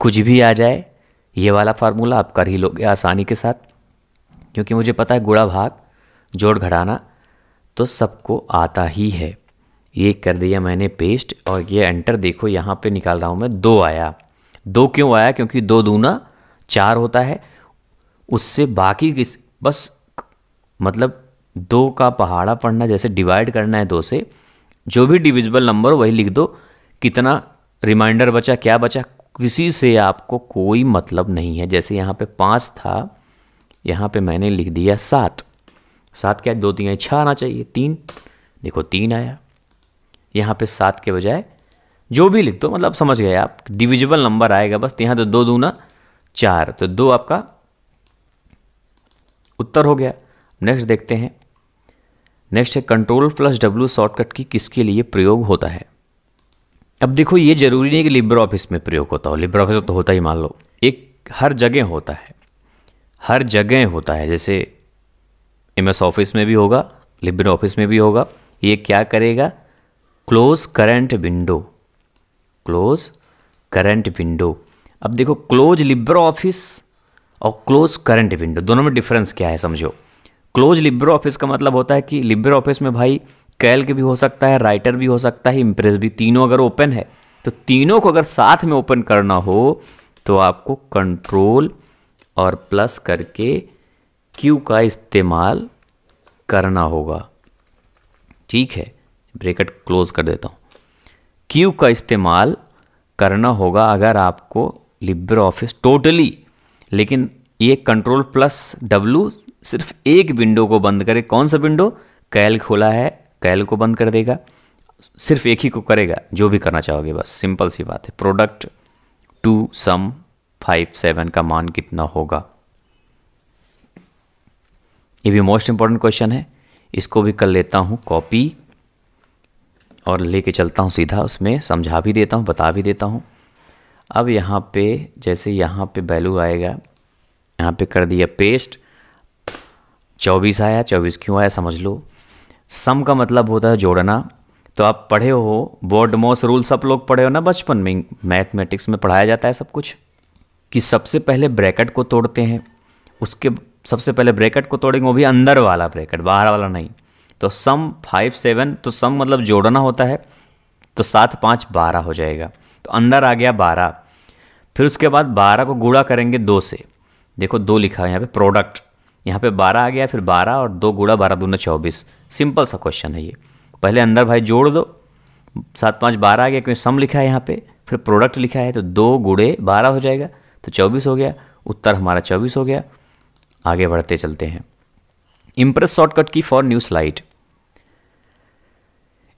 कुछ भी आ जाए ये वाला फार्मूला आप कर ही लोगे आसानी के साथ क्योंकि मुझे पता है गुड़ा भाग जोड़ घटाना तो सबको आता ही है ये कर दिया मैंने पेस्ट और ये एंटर देखो यहाँ पे निकाल रहा हूँ मैं दो आया दो क्यों आया क्योंकि दो दूना चार होता है उससे बाकी किस बस मतलब दो का पहाड़ा पढ़ना जैसे डिवाइड करना है दो से जो भी डिविजिबल नंबर वही लिख दो कितना रिमाइंडर बचा क्या बचा किसी से आपको कोई मतलब नहीं है जैसे यहाँ पे पाँच था यहाँ पे मैंने लिख दिया सात सात क्या दो तीन छः आना चाहिए तीन देखो तीन आया यहाँ पे सात के बजाय जो भी लिख दो मतलब समझ गए आप डिविजिबल नंबर आएगा बस यहाँ तो दो दूना चार तो दो आपका उत्तर हो गया नेक्स्ट देखते हैं नेक्स्ट है कंट्रोल प्लस डब्ल्यू शॉर्टकट की किसके लिए प्रयोग होता है अब देखो ये जरूरी नहीं कि लिब्र ऑफिस में प्रयोग होता हो लिब्र ऑफिस तो होता ही मान लो एक हर जगह होता है हर जगह होता है जैसे एम एस ऑफिस में भी होगा लिब्र ऑफिस में भी होगा ये क्या करेगा close current window close current window अब देखो क्लोज लिब्रो ऑफिस और क्लोज करंट विंडो दोनों में डिफरेंस क्या है समझो क्लोज लिब्रो ऑफिस का मतलब होता है कि लिब्रो ऑफिस में भाई कैल्क भी हो सकता है राइटर भी हो सकता है इम्प्रेस भी तीनों अगर ओपन है तो तीनों को अगर साथ में ओपन करना हो तो आपको कंट्रोल और प्लस करके क्यू का इस्तेमाल करना होगा ठीक है ब्रेकेट क्लोज कर देता हूँ क्यू का इस्तेमाल करना होगा अगर आपको लिब्र ऑफिस टोटली लेकिन ये कंट्रोल प्लस डब्लू सिर्फ एक विंडो को बंद करे कौन सा विंडो कैल खोला है कैल को बंद कर देगा सिर्फ एक ही को करेगा जो भी करना चाहोगे बस सिंपल सी बात है product two sum five seven का मान कितना होगा ये भी मोस्ट इंपॉर्टेंट क्वेश्चन है इसको भी कर लेता हूँ कॉपी और लेके चलता हूँ सीधा उसमें समझा भी देता हूँ बता भी देता हूँ अब यहाँ पे जैसे यहाँ पे वैल्यू आएगा यहाँ पे कर दिया पेस्ट चौबीस आया चौबीस क्यों आया समझ लो सम का मतलब होता है जोड़ना तो आप पढ़े हो बोर्ड मोस रूल सब लोग पढ़े हो ना बचपन में मैथमेटिक्स में पढ़ाया जाता है सब कुछ कि सबसे पहले ब्रैकेट को तोड़ते हैं उसके सबसे पहले ब्रैकेट को तोड़ेंगे वो भी अंदर वाला ब्रैकेट बाहर वाला नहीं तो सम फाइव सेवन तो सम मतलब जोड़ना होता है तो सात पाँच बारह हो जाएगा तो अंदर आ गया बारह फिर उसके बाद बारह को गुड़ा करेंगे दो से देखो दो लिखा है यहाँ पे प्रोडक्ट यहाँ पे बारह आ गया फिर बारह और दो गुड़ा बारह दो चौबीस सिंपल सा क्वेश्चन है ये पहले अंदर भाई जोड़ दो सात पाँच बारह आ गया क्योंकि सम लिखा है यहाँ पे फिर प्रोडक्ट लिखा है तो दो गुड़े बारह हो जाएगा तो चौबीस हो गया उत्तर हमारा चौबीस हो गया आगे बढ़ते चलते हैं इम्प्रेस शॉर्टकट की फॉर न्यू स्लाइड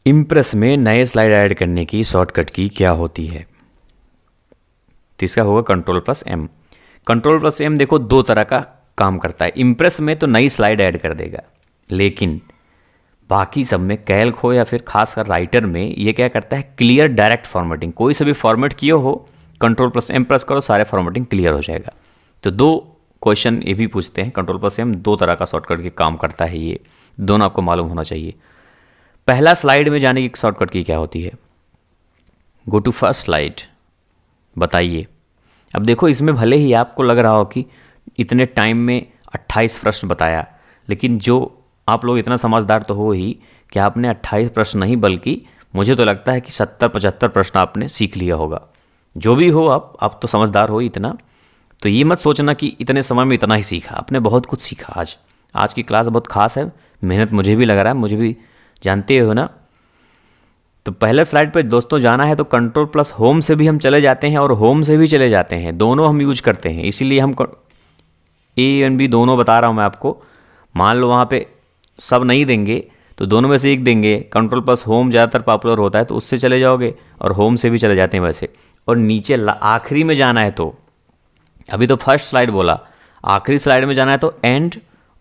इम्प्रेस में नए स्लाइड ऐड करने की शॉर्टकट की क्या होती है तो इसका होगा control plus M control plus M देखो दो तरह का काम करता है इम्प्रेस में तो नई स्लाइड ऐड कर देगा लेकिन बाकी सब में कैल्क हो या फिर खासकर राइटर में ये क्या करता है क्लियर डायरेक्ट फॉर्मेटिंग कोई सभी भी फॉर्मेट किए हो कंट्रोल प्लस एम प्रेस करो सारे फॉर्मेटिंग क्लियर हो जाएगा तो दो क्वेश्चन ये भी पूछते हैं कंट्रोल प्लस एम दो तरह का शॉर्टकट के काम करता है ये दोनों आपको मालूम होना चाहिए पहला स्लाइड में जाने की शॉर्टकट की क्या होती है गो टू फर्स्ट स्लाइड बताइए अब देखो इसमें भले ही आपको लग रहा हो कि इतने टाइम में 28 प्रश्न बताया लेकिन जो आप लोग इतना समझदार तो हो ही कि आपने 28 प्रश्न नहीं बल्कि मुझे तो लगता है कि 70-75 प्रश्न आपने सीख लिया होगा जो भी हो आप आप तो समझदार हो इतना तो ये मत सोचना कि इतने समय में इतना ही सीखा आपने बहुत कुछ सीखा आज आज की क्लास बहुत खास है मेहनत मुझे भी लग रहा है मुझे भी जानते हो ना तो पहले स्लाइड पर दोस्तों जाना है तो कंट्रोल प्लस होम से भी हम चले जाते हैं और होम से भी चले जाते हैं दोनों हम यूज करते हैं इसीलिए हम ए एंड बी दोनों बता रहा हूँ मैं आपको मान लो वहाँ पे सब नहीं देंगे तो दोनों में से एक देंगे कंट्रोल प्लस होम ज़्यादातर पॉपुलर होता है तो उससे चले जाओगे और होम से भी चले जाते हैं वैसे और नीचे आखिरी में जाना है तो अभी तो फर्स्ट स्लाइड बोला आखिरी स्लाइड में जाना है तो एंड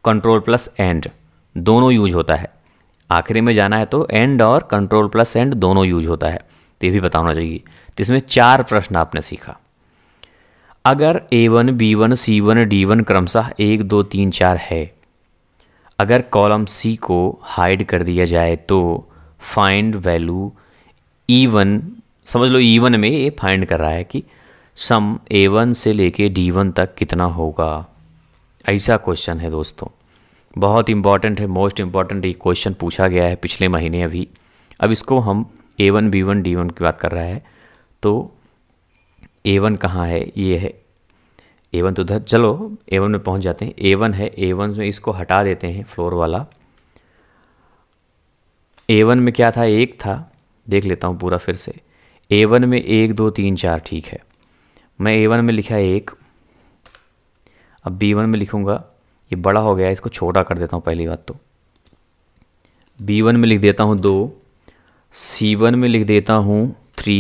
कंट्रोल प्लस एंड दोनों यूज होता है आखिरी में जाना है तो एंड और कंट्रोल प्लस एंड दोनों यूज होता है तो ये भी बताना चाहिए तो इसमें चार प्रश्न आपने सीखा अगर A one B one C one D one क्रमशः एक दो तीन चार है अगर कॉलम सी को हाइड कर दिया जाए तो फाइंड वैल्यू ई वन समझ लो ई e वन में ये फाइंड कर रहा है कि सम ए वन से लेके डी वन तक कितना होगा ऐसा क्वेश्चन है दोस्तों बहुत इंपॉर्टेंट है मोस्ट इम्पॉर्टेंट ये क्वेश्चन पूछा गया है पिछले महीने अभी अब इसको हम A one B one D one की बात कर रहा है तो ए वन कहाँ है ये है ए वन तो उधर चलो ए वन में पहुँच जाते हैं ए वन है ए वन में इसको हटा देते हैं फ्लोर वाला ए वन में क्या था एक था देख लेता हूँ पूरा फिर से ए वन में एक दो तीन चार ठीक है मैं ए वन में लिखा एक अब बी वन में लिखूँगा ये बड़ा हो गया इसको छोटा कर देता हूँ पहली बात तो बी वन में लिख देता हूँ दो सी वन में लिख देता हूँ थ्री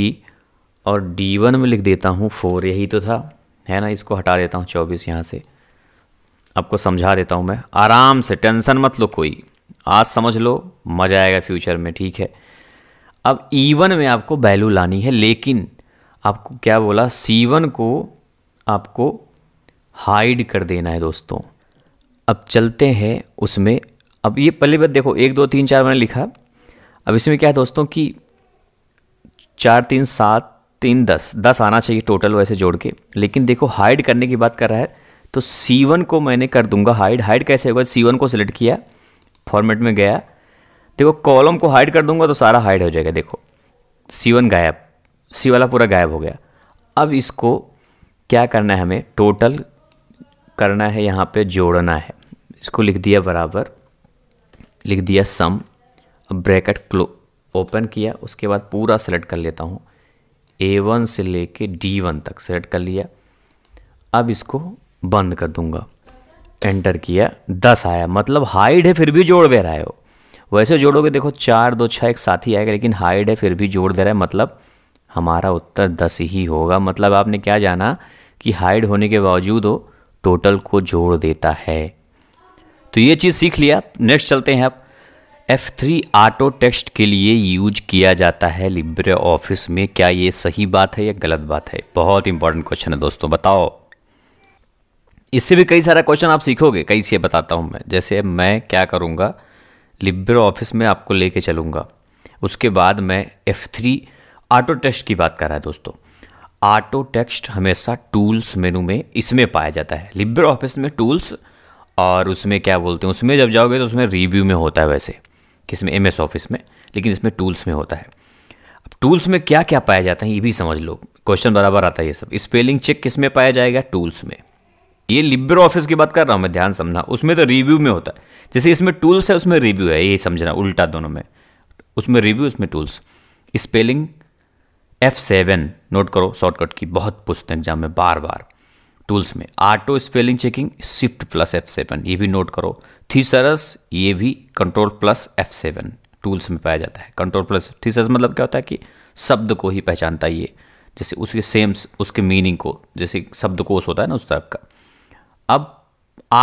और डी वन में लिख देता हूँ फोर यही तो था है ना इसको हटा देता हूँ चौबीस यहाँ से आपको समझा देता हूँ मैं आराम से टेंशन मत लो कोई आज समझ लो मज़ा आएगा फ्यूचर में ठीक है अब ईवन e में आपको वैल्यू लानी है लेकिन आपको क्या बोला सीवन को आपको हाइड कर देना है दोस्तों अब चलते हैं उसमें अब ये पहले बात देखो एक दो तीन चार मैंने लिखा अब इसमें क्या है दोस्तों कि चार तीन सात तीन दस दस आना चाहिए टोटल वैसे जोड़ के लेकिन देखो हाइड करने की बात कर रहा है तो सी वन को मैंने कर दूंगा हाइड हाइड कैसे होगा सी वन को सिलेक्ट किया फॉर्मेट में गया देखो कॉलम को हाइड कर दूंगा तो सारा हाइड हो जाएगा देखो सी वन गायब सी वाला पूरा गायब हो गया अब इसको क्या करना है हमें टोटल करना है यहाँ पे जोड़ना है इसको लिख दिया बराबर लिख दिया सम अब ब्रैकेट क्लो ओपन किया उसके बाद पूरा सेलेक्ट कर लेता हूँ ए वन से ले कर डी वन तक सेलेक्ट कर लिया अब इसको बंद कर दूँगा एंटर किया दस आया मतलब हाइड है फिर भी जोड़ दे रहा है वो वैसे जोड़ोगे देखो चार दो छः एक साथ ही आएगा लेकिन हाइड है फिर भी जोड़ दे रहा है मतलब हमारा उत्तर दस ही होगा मतलब आपने क्या जाना कि हाइड होने के बावजूद हो टोटल को जोड़ देता है तो ये चीज़ सीख लिया नेक्स्ट चलते हैं आप F3 ऑटो टेक्स्ट के लिए यूज किया जाता है लिब्रे ऑफिस में क्या ये सही बात है या गलत बात है बहुत इंपॉर्टेंट क्वेश्चन है दोस्तों बताओ इससे भी कई सारा क्वेश्चन आप सीखोगे कई से बताता हूँ मैं जैसे मैं क्या करूँगा लिब्रे ऑफिस में आपको लेके चलूँगा उसके बाद मैं F3 ऑटो टेस्ट की बात कर रहा है दोस्तों ऑटो टेक्स्ट हमेशा टूल्स मेनू में इसमें पाया जाता है लिब्रे ऑफिस में टूल्स और उसमें क्या बोलते हैं उसमें जब जाओगे तो उसमें रिव्यू में होता है वैसे किसमें एम एस ऑफिस में लेकिन इसमें टूल्स में होता है अब टूल्स में क्या क्या पाया जाता है ये भी समझ लो क्वेश्चन बराबर आता है ये सब स्पेलिंग चेक किस में पाया जाएगा टूल्स में ये लिब्रे ऑफिस की बात कर रहा हूँ मैं ध्यान समझना उसमें तो रिव्यू में होता है जैसे इसमें टूल्स है उसमें रिव्यू है ये समझना उल्टा दोनों में उसमें रिव्यू उसमें tools spelling F seven note करो शॉर्टकट की बहुत पूछते हैं एग्जाम में बार बार टूल्स में auto spelling checking shift plus F seven ये भी नोट करो थीसरस ये भी control plus F seven tools में पाया जाता है कंट्रोल प्लस थीसरस मतलब क्या होता है कि शब्द को ही पहचानता है ये जैसे उसके सेम उसके मीनिंग को जैसे शब्द कोश होता है ना उस तरफ का अब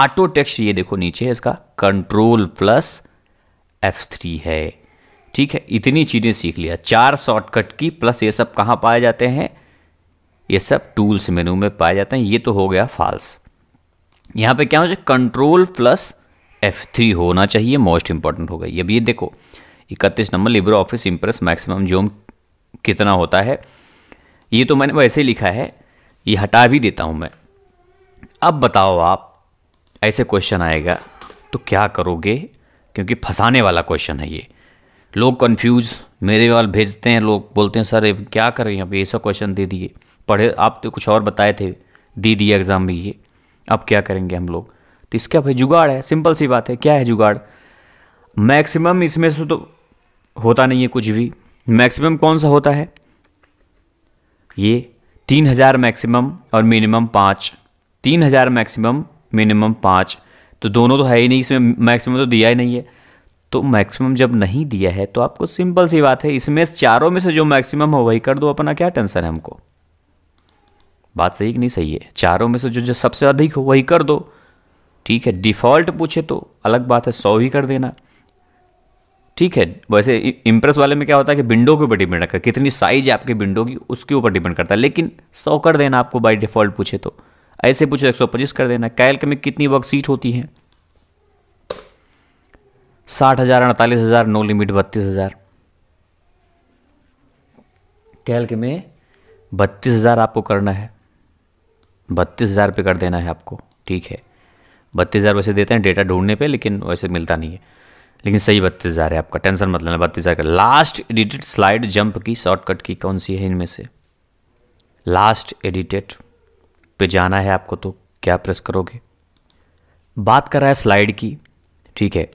ऑटो टेक्स्ट ये देखो नीचे है इसका कंट्रोल प्लस एफ थ्री है ठीक है इतनी चीज़ें सीख लिया चार शॉर्टकट की प्लस ये सब कहाँ पाए जाते हैं ये सब टूल्स मेनू में पाए जाते हैं ये तो हो गया फाल्स यहाँ पे क्या हो जाए कंट्रोल प्लस एफ थ्री होना चाहिए मोस्ट इंपॉर्टेंट हो गई अब ये देखो इकतीस number LibreOffice Impress maximum zoom कितना होता है ये तो मैंने वैसे ही लिखा है ये हटा भी देता हूँ मैं अब बताओ आप ऐसे क्वेश्चन आएगा तो क्या करोगे क्योंकि फंसाने वाला क्वेश्चन है ये लोग कंफ्यूज मेरे वाल भेजते हैं लोग बोलते हैं सर क्या कर रहे हैं आप ऐसा क्वेश्चन दे दिए पढ़े आप तो कुछ और बताए थे दे दिए एग्ज़ाम में ये अब क्या करेंगे हम लोग तो इसका भाई जुगाड़ है सिंपल सी बात है क्या है जुगाड़ मैक्सिमम इसमें से तो होता नहीं है कुछ भी मैक्सिमम कौन सा होता है ये तीन हज़ार मैक्सिमम और मिनिमम पाँच तीन हज़ार मैक्सिमम मिनिमम पाँच तो दोनों तो है ही नहीं इसमें मैक्सिमम तो दिया ही नहीं है तो मैक्सिमम जब नहीं दिया है तो आपको सिंपल सी बात है इसमें चारों में से जो मैक्सिमम हो वही कर दो अपना क्या टेंशन है हमको बात सही कि नहीं सही है चारों में से जो जो सबसे अधिक हो वही कर दो ठीक है डिफ़ॉल्ट पूछे तो अलग बात है सौ ही कर देना ठीक है वैसे इंप्रेस वाले में क्या होता है कि विंडो के ऊपर डिपेंड कर कितनी साइज है आपके विंडो की उसके ऊपर डिपेंड करता है लेकिन सौ कर देना आपको बाई डिफ़ॉल्ट पूछे तो ऐसे पूछे तो एक कर देना कैल्क में कितनी वर्कशीट होती है साठ हज़ार अड़तालीस हज़ार नो लिमिट बत्तीस हज़ार कैल्क में बत्तीस हज़ार आपको करना है बत्तीस हज़ार पे कर देना है आपको ठीक है बत्तीस हज़ार वैसे देते हैं डेटा ढूंढने पे लेकिन वैसे मिलता नहीं है लेकिन सही बत्तीस हज़ार है आपका टेंशन मत लेना बत्तीस हज़ार का लास्ट एडिटेड स्लाइड जंप की शॉर्टकट की कौन सी है इनमें से लास्ट एडिटेड पे जाना है आपको तो क्या प्रेस करोगे बात कर रहा है स्लाइड की ठीक है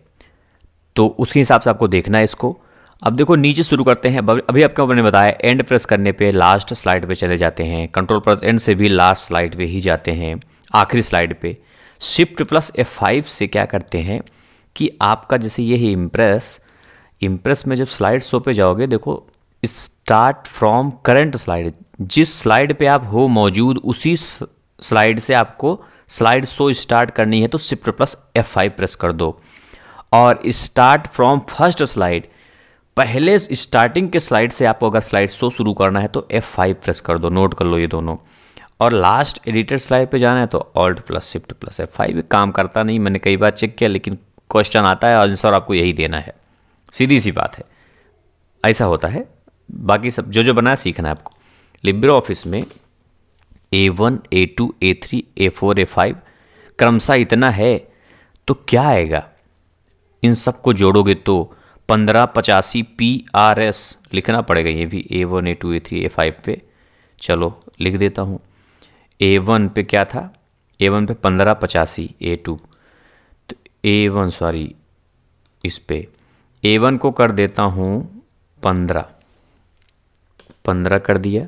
तो उसके हिसाब से आपको देखना है इसको अब देखो नीचे शुरू करते हैं अभी आपको मैंने बताया एंड प्रेस करने पे लास्ट स्लाइड पे चले जाते हैं कंट्रोल प्लस एंड से भी लास्ट स्लाइड पे ही जाते हैं आखिरी स्लाइड पे शिफ्ट प्लस एफ फाइव से क्या करते हैं कि आपका जैसे ये है इम्प्रेस इम्प्रेस में जब स्लाइड शो पे जाओगे देखो स्टार्ट फ्रॉम करंट स्लाइड जिस स्लाइड पे आप हो मौजूद उसी स्लाइड से आपको स्लाइड शो स्टार्ट करनी है तो shift plus F five press कर दो और स्टार्ट फ्रॉम फर्स्ट स्लाइड पहले स्टार्टिंग के स्लाइड से आपको अगर स्लाइड शो शुरू करना है तो F5 प्रेस कर दो नोट कर लो ये दोनों और लास्ट एडिटेड स्लाइड पे जाना है तो alt plus shift plus F five काम करता नहीं मैंने कई बार चेक किया लेकिन क्वेश्चन आता है आंसर आपको यही देना है सीधी सी बात है ऐसा होता है बाकी सब जो जो बनाया सीखना है आपको लिब्रो ऑफिस में A one A two A three A four A five क्रमशः इतना है तो क्या आएगा इन सब को जोड़ोगे तो पंद्रह पचासी पी आर एस लिखना पड़ेगा ये भी A one A two A three A five पे चलो लिख देता हूँ ए वन पे क्या था ए वन पे पंद्रह पचासी ए टू तो ए वन सॉरी इस पे ए वन को कर देता हूँ पंद्रह पंद्रह कर दिया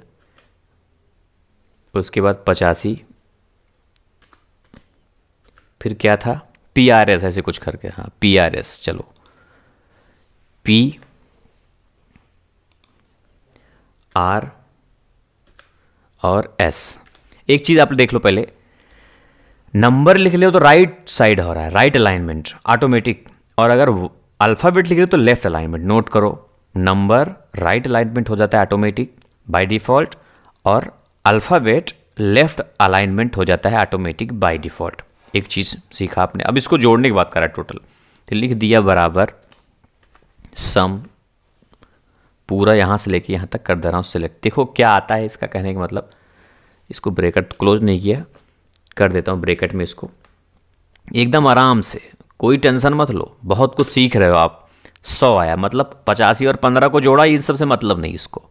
उसके बाद पचासी फिर क्या था पी आर एस ऐसे कुछ करके हाँ पी आर एस चलो पी आर और एस एक चीज़ आप देख लो पहले नंबर लिख लो तो राइट साइड हो रहा है राइट अलाइनमेंट ऑटोमेटिक और अगर अल्फ़ाबेट लिख रहे हो तो लेफ्ट अलाइनमेंट नोट करो नंबर राइट अलाइनमेंट हो जाता है ऑटोमेटिक बाय डिफ़ॉल्ट और अल्फ़ाबेट लेफ्ट अलाइनमेंट हो जाता है ऑटोमेटिक बाय डिफ़ॉल्ट एक चीज़ सीखा आपने अब इसको जोड़ने की बात करा टोटल तो लिख दिया बराबर सम पूरा यहां से लेके यहां तक कर दे रहा हूं सिलेक्ट देखो क्या आता है इसका कहने का मतलब इसको ब्रेकेट क्लोज नहीं किया कर देता हूं ब्रेकेट में इसको एकदम आराम से कोई टेंशन मत लो बहुत कुछ सीख रहे हो आप सौ आया मतलब पचासी और पंद्रह को जोड़ा इन सबसे मतलब नहीं इसको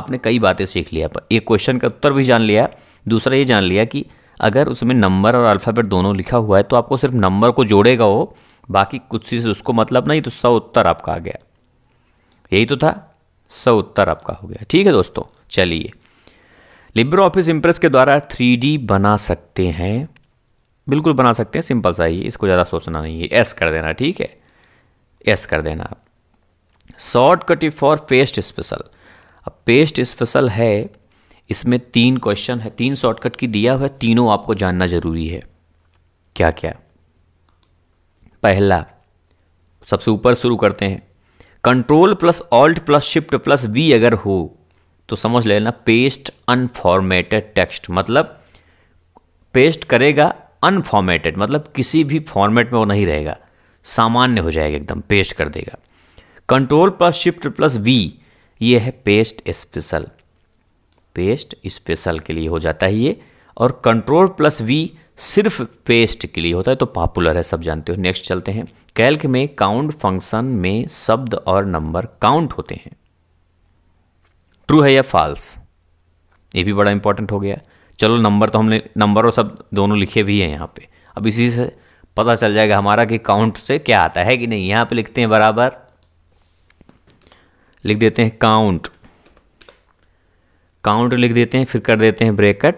आपने कई बातें सीख लिया एक क्वेश्चन का उत्तर भी जान लिया दूसरा ये जान लिया कि अगर उसमें नंबर और अल्फ़ाबेट दोनों लिखा हुआ है तो आपको सिर्फ नंबर को जोड़ेगा वो बाकी कुछ चीज़ उसको मतलब नहीं तो सौ उत्तर आपका आ गया यही तो था सौ उत्तर आपका हो गया ठीक है दोस्तों चलिए लिब्रो ऑफिस इम्प्रेस के द्वारा थ्री बना सकते हैं बिल्कुल बना सकते हैं सिंपल सा ही इसको ज़्यादा सोचना नहीं है एस कर देना ठीक है एस कर देना आप shortcut for paste special अब पेस्ट स्पेशल है इसमें तीन क्वेश्चन है तीन शॉर्टकट की दिया हुआ तीनों आपको जानना जरूरी है क्या क्या पहला सबसे ऊपर शुरू करते हैं control plus alt plus shift plus V अगर हो तो समझ लेना पेस्ट अनफॉर्मेटेड टेक्स्ट मतलब पेस्ट करेगा अनफॉर्मेटेड मतलब किसी भी फॉर्मेट में वो नहीं रहेगा सामान्य हो जाएगा एकदम पेस्ट कर देगा control plus shift plus V ये है पेस्ट स्पेशल पेस्ट स्पेशल के लिए हो जाता है ये और कंट्रोल प्लस वी सिर्फ पेस्ट के लिए होता है तो पॉपुलर है सब जानते हो नेक्स्ट चलते हैं कैल्क में काउंट फंक्शन में शब्द और नंबर काउंट होते हैं ट्रू है या फॉल्स ये भी बड़ा इंपॉर्टेंट हो गया चलो नंबर तो हमने नंबर और शब्द दोनों लिखे भी हैं यहाँ पे अब इसी से पता चल जाएगा हमारा कि काउंट से क्या आता है कि नहीं यहाँ पे लिखते हैं बराबर लिख देते हैं काउंट काउंट लिख देते हैं फिर कर देते हैं ब्रेकट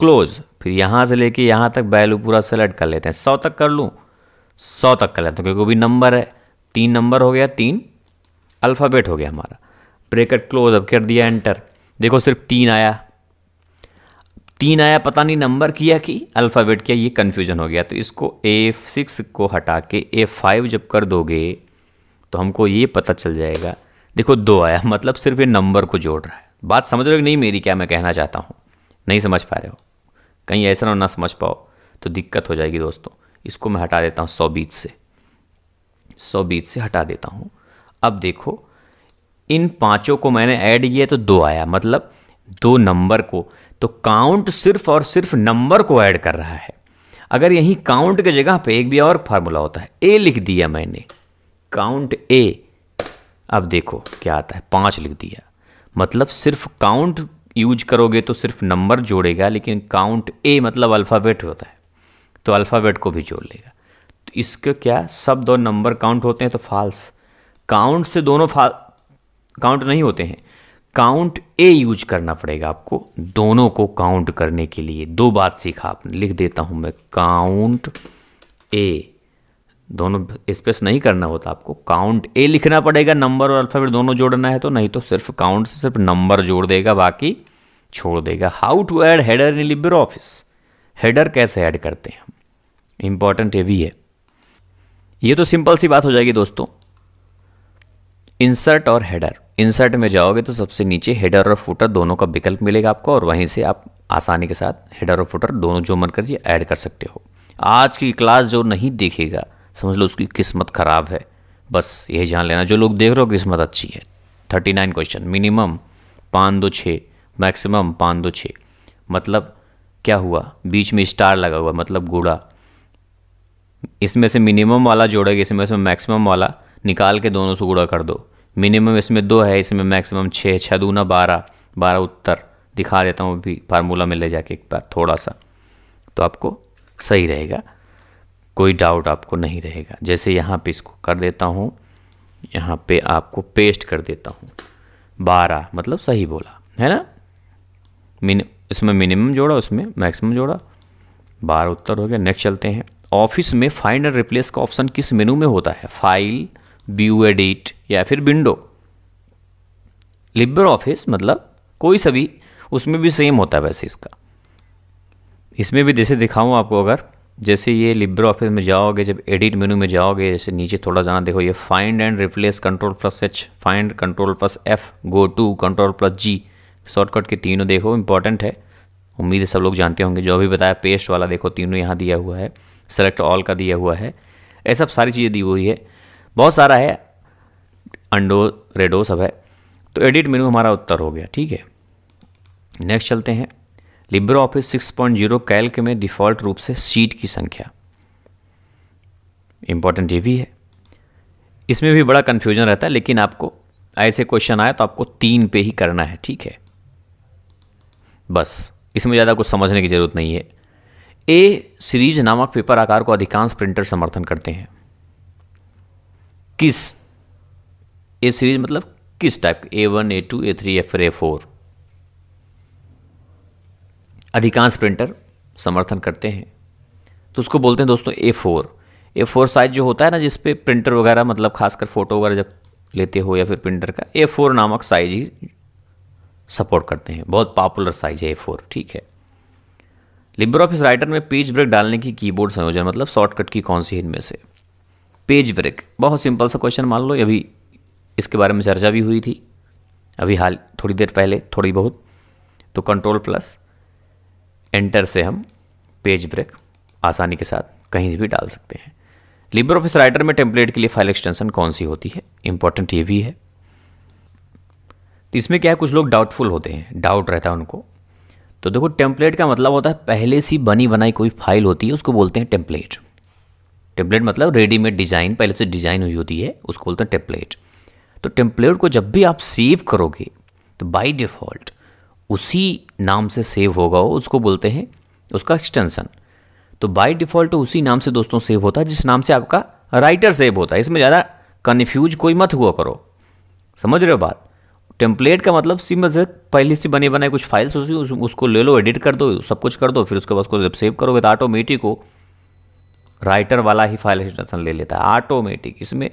क्लोज फिर यहाँ से लेके यहाँ तक वैल्यू पूरा सेलेक्ट कर लेते हैं सौ तक कर लूँ सौ तक कर लेते हैं क्योंकि वो भी नंबर है तीन नंबर हो गया तीन अल्फ़ाबेट हो गया हमारा ब्रेकट क्लोज अब कर दिया एंटर देखो सिर्फ तीन आया तीन आया पता नहीं नंबर किया कि अल्फ़ाबेट किया ये कन्फ्यूजन हो गया तो इसको ए सिक्स को हटा के ए फाइव जब कर दोगे तो हमको ये पता चल जाएगा देखो दो आया मतलब सिर्फ ये नंबर को जोड़ रहा है बात समझ रहे हो नहीं मेरी क्या मैं कहना चाहता हूँ नहीं समझ पा रहे हो कहीं ऐसा ना ना समझ पाओ तो दिक्कत हो जाएगी दोस्तों इसको मैं हटा देता हूँ सौ बीच से सौ बीच से हटा देता हूँ अब देखो इन पांचों को मैंने ऐड किया तो दो आया मतलब दो नंबर को तो काउंट सिर्फ और सिर्फ नंबर को ऐड कर रहा है अगर यहीं काउंट के जगह पे एक भी और फार्मूला होता है ए लिख दिया मैंने काउंट ए अब देखो क्या आता है पाँच लिख दिया मतलब सिर्फ काउंट यूज करोगे तो सिर्फ नंबर जोड़ेगा लेकिन काउंट ए मतलब अल्फ़ाबेट होता है तो अल्फ़ाबेट को भी जोड़ लेगा तो इसके क्या शब्द और नंबर काउंट होते हैं तो फाल्स काउंट से दोनों फा काउंट नहीं होते हैं काउंट ए यूज करना पड़ेगा आपको दोनों को काउंट करने के लिए दो बात सीखा आपने लिख देता हूँ मैं काउंट ए दोनों स्पेस नहीं करना होता आपको काउंट ए लिखना पड़ेगा नंबर और अल्फ़ाबेट दोनों जोड़ना है तो नहीं तो सिर्फ काउंट से सिर्फ नंबर जोड़ देगा बाकी छोड़ देगा how to add header in LibreOffice header कैसे ऐड करते हैं हम इंपॉर्टेंट ये भी है ये तो सिंपल सी बात हो जाएगी दोस्तों इंसर्ट और हेडर इंसर्ट में जाओगे तो सबसे नीचे हेडर और फुटर दोनों का विकल्प मिलेगा आपको और वहीं से आप आसानी के साथ हेडर और फुटर दोनों जो मन करिए ऐड कर सकते हो आज की क्लास जो नहीं देखेगा समझ लो उसकी किस्मत ख़राब है बस यही जान लेना जो लोग देख रहे हो किस्मत अच्छी है थर्टी नाइन क्वेश्चन मिनिमम पाँच दो छः मैक्सिमम पाँच दो छः मतलब क्या हुआ बीच में स्टार लगा हुआ मतलब गूढ़ा इसमें से मिनिमम वाला जोड़ेगा इसमें से मैक्सिमम वाला निकाल के दोनों से गूढ़ा कर दो मिनिमम इसमें दो है इसमें मैक्सिमम छः छः दूना बारह बारह उत्तर दिखा देता हूँ अभी फार्मूला में ले जाके एक बार थोड़ा सा तो आपको सही रहेगा कोई डाउट आपको नहीं रहेगा जैसे यहाँ पे इसको कर देता हूँ यहाँ पे आपको पेस्ट कर देता हूँ बारह मतलब सही बोला है ना मिन इसमें मिनिमम जोड़ा उसमें मैक्सिमम जोड़ा बारह उत्तर हो गया नेक्स्ट चलते हैं ऑफिस में फाइंड एंड रिप्लेस का ऑप्शन किस मेनू में होता है फाइल व्यू एडिट या फिर विंडो लिबर ऑफिस मतलब कोई सभी उसमें भी सेम होता है वैसे इसका इसमें भी जैसे दिखाऊँ आपको अगर जैसे ये लिब्रे ऑफिस में जाओगे जब एडिट मेनू में जाओगे जैसे नीचे थोड़ा जाना देखो ये find and replace control plus H find control plus F go to control plus G shortcut के तीनों देखो इंपॉर्टेंट है उम्मीद है सब लोग जानते होंगे जो अभी बताया पेस्ट वाला देखो तीनों यहाँ दिया हुआ है सेलेक्ट ऑल का दिया हुआ है ये सब सारी चीज़ें दी हुई है बहुत सारा है अंडो रेडो सब है तो एडिट मेनू हमारा उत्तर हो गया ठीक है नेक्स्ट चलते हैं Libre LibreOffice six point zero Calc में डिफ़ॉल्ट रूप से सीट की संख्या इंपॉर्टेंट ये भी है इसमें भी बड़ा कन्फ्यूजन रहता है लेकिन आपको ऐसे क्वेश्चन आए तो आपको तीन पे ही करना है ठीक है बस इसमें ज़्यादा कुछ समझने की ज़रूरत नहीं है ए सीरीज नामक पेपर आकार को अधिकांश प्रिंटर समर्थन करते हैं किस ए सीरीज मतलब किस type A one A two A three F फिर ए फोर अधिकांश प्रिंटर समर्थन करते हैं तो उसको बोलते हैं दोस्तों A four A four size जो होता है ना जिसपे प्रिंटर वगैरह मतलब खासकर फ़ोटो वगैरह जब लेते हो या फिर प्रिंटर का ए फोर नामक साइज ही सपोर्ट करते हैं बहुत पॉपुलर साइज है ए फोर ठीक है लिब्रो ऑफिस राइटर में पेज ब्रेक डालने की कीबोर्ड संयोजन मतलब शॉर्टकट की कौन सी इनमें से पेज ब्रेक बहुत सिंपल सा क्वेश्चन मान लो अभी इसके बारे में चर्चा भी हुई थी अभी हाल थोड़ी देर पहले थोड़ी बहुत तो कंट्रोल प्लस एंटर से हम पेज ब्रेक आसानी के साथ कहीं भी डाल सकते हैं लिबर ऑफिस राइटर में टेम्पलेट के लिए फाइल एक्सटेंशन कौन सी होती है इंपॉर्टेंट ये भी है तो इसमें क्या है कुछ लोग डाउटफुल होते हैं डाउट रहता है उनको तो देखो टेम्पलेट का मतलब होता है पहले से बनी बनाई कोई फाइल होती है उसको बोलते हैं टेम्पलेट टेम्पलेट मतलब रेडीमेड डिज़ाइन पहले से डिज़ाइन हुई होती है उसको बोलते हैं टेम्पलेट तो टेम्पलेट को जब भी आप सेव करोगे तो बाई डिफ़ॉल्ट उसी नाम से सेव होगा वो उसको बोलते हैं उसका एक्सटेंसन तो बाय डिफ़ॉल्ट तो उसी नाम से दोस्तों सेव होता है जिस नाम से आपका राइटर सेव होता है इसमें ज़्यादा कन्फ्यूज कोई मत हुआ करो समझ रहे हो बात टेम्पलेट का मतलब सिम पहले से बने बनाए कुछ फाइल्स होती उस, उसको ले लो एडिट कर दो सब कुछ कर दो फिर उसके बाद उसको जब सेव करोगे तो ऑटोमेटिक हो राइटर वाला ही फाइल एक्सटेंशन ले लेता है ऑटोमेटिक इसमें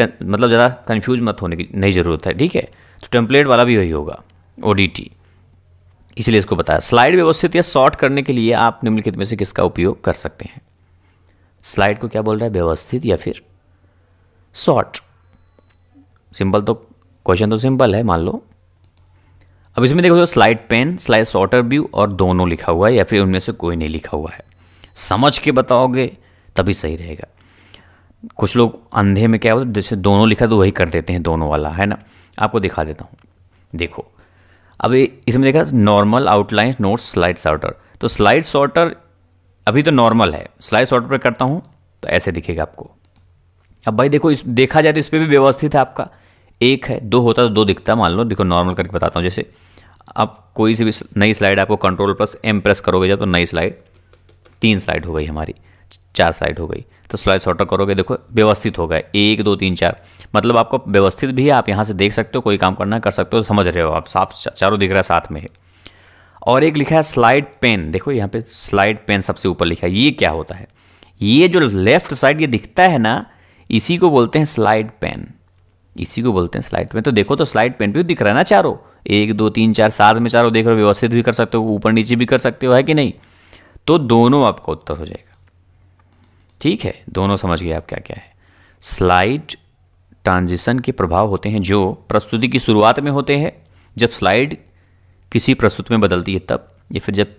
मतलब ज़्यादा कन्फ्यूज मत होने की नहीं ज़रूरत है ठीक है तो टेम्पलेट वाला भी वही होगा ओ इसलिए इसको बताया स्लाइड व्यवस्थित या शॉर्ट करने के लिए आप निम्नलिखित में से किसका उपयोग कर सकते हैं स्लाइड को क्या बोल रहा है व्यवस्थित या फिर शॉर्ट सिंपल तो क्वेश्चन तो सिंपल है मान लो अब इसमें देखो तो slide pane slide sorter view और दोनों लिखा हुआ है या फिर उनमें से कोई नहीं लिखा हुआ है समझ के बताओगे तभी सही रहेगा कुछ लोग अंधे में क्या होता है जैसे दोनों लिखा तो वही कर देते हैं दोनों वाला है ना आपको दिखा देता हूँ देखो अब इसमें देखा normal outline note slide sorter तो स्लाइड सॉर्टर अभी तो नॉर्मल है स्लाइड सॉर्टर पर करता हूँ तो ऐसे दिखेगा आपको अब भाई देखो इस देखा जाए तो इस पर भी व्यवस्थित है आपका एक है दो होता तो दो दिखता मान लो देखो नॉर्मल करके बताता हूँ जैसे आप कोई सी भी नई स्लाइड आपको कंट्रोल प्लस एम प्रेस करोगे जब तो नई स्लाइड तीन स्लाइड हो गई हमारी चार स्लाइड हो गई तो स्लाइस ऑर्डर करोगे देखो व्यवस्थित होगा एक दो तीन चार मतलब आपको व्यवस्थित भी है आप यहाँ से देख सकते हो कोई काम करना कर सकते हो समझ रहे हो आप साफ चारों दिख रहा है साथ में और एक लिखा है स्लाइड पेन देखो यहाँ पे स्लाइड पेन सबसे ऊपर लिखा है ये क्या होता है ये जो लेफ्ट साइड ये दिखता है ना इसी को बोलते हैं स्लाइड पेन इसी को बोलते हैं स्लाइड पेन तो देखो तो स्लाइड पेन भी दिख रहा है ना चारों एक दो तीन चार साथ में चारों देख रहे हो व्यवस्थित भी कर सकते हो ऊपर नीचे भी कर सकते हो है कि नहीं तो दोनों आपका उत्तर हो जाएगा ठीक है दोनों समझ गए आप क्या क्या है स्लाइड ट्रांजिशन के प्रभाव होते हैं जो प्रस्तुति की शुरुआत में होते हैं जब स्लाइड किसी प्रस्तुति में बदलती है तब या फिर जब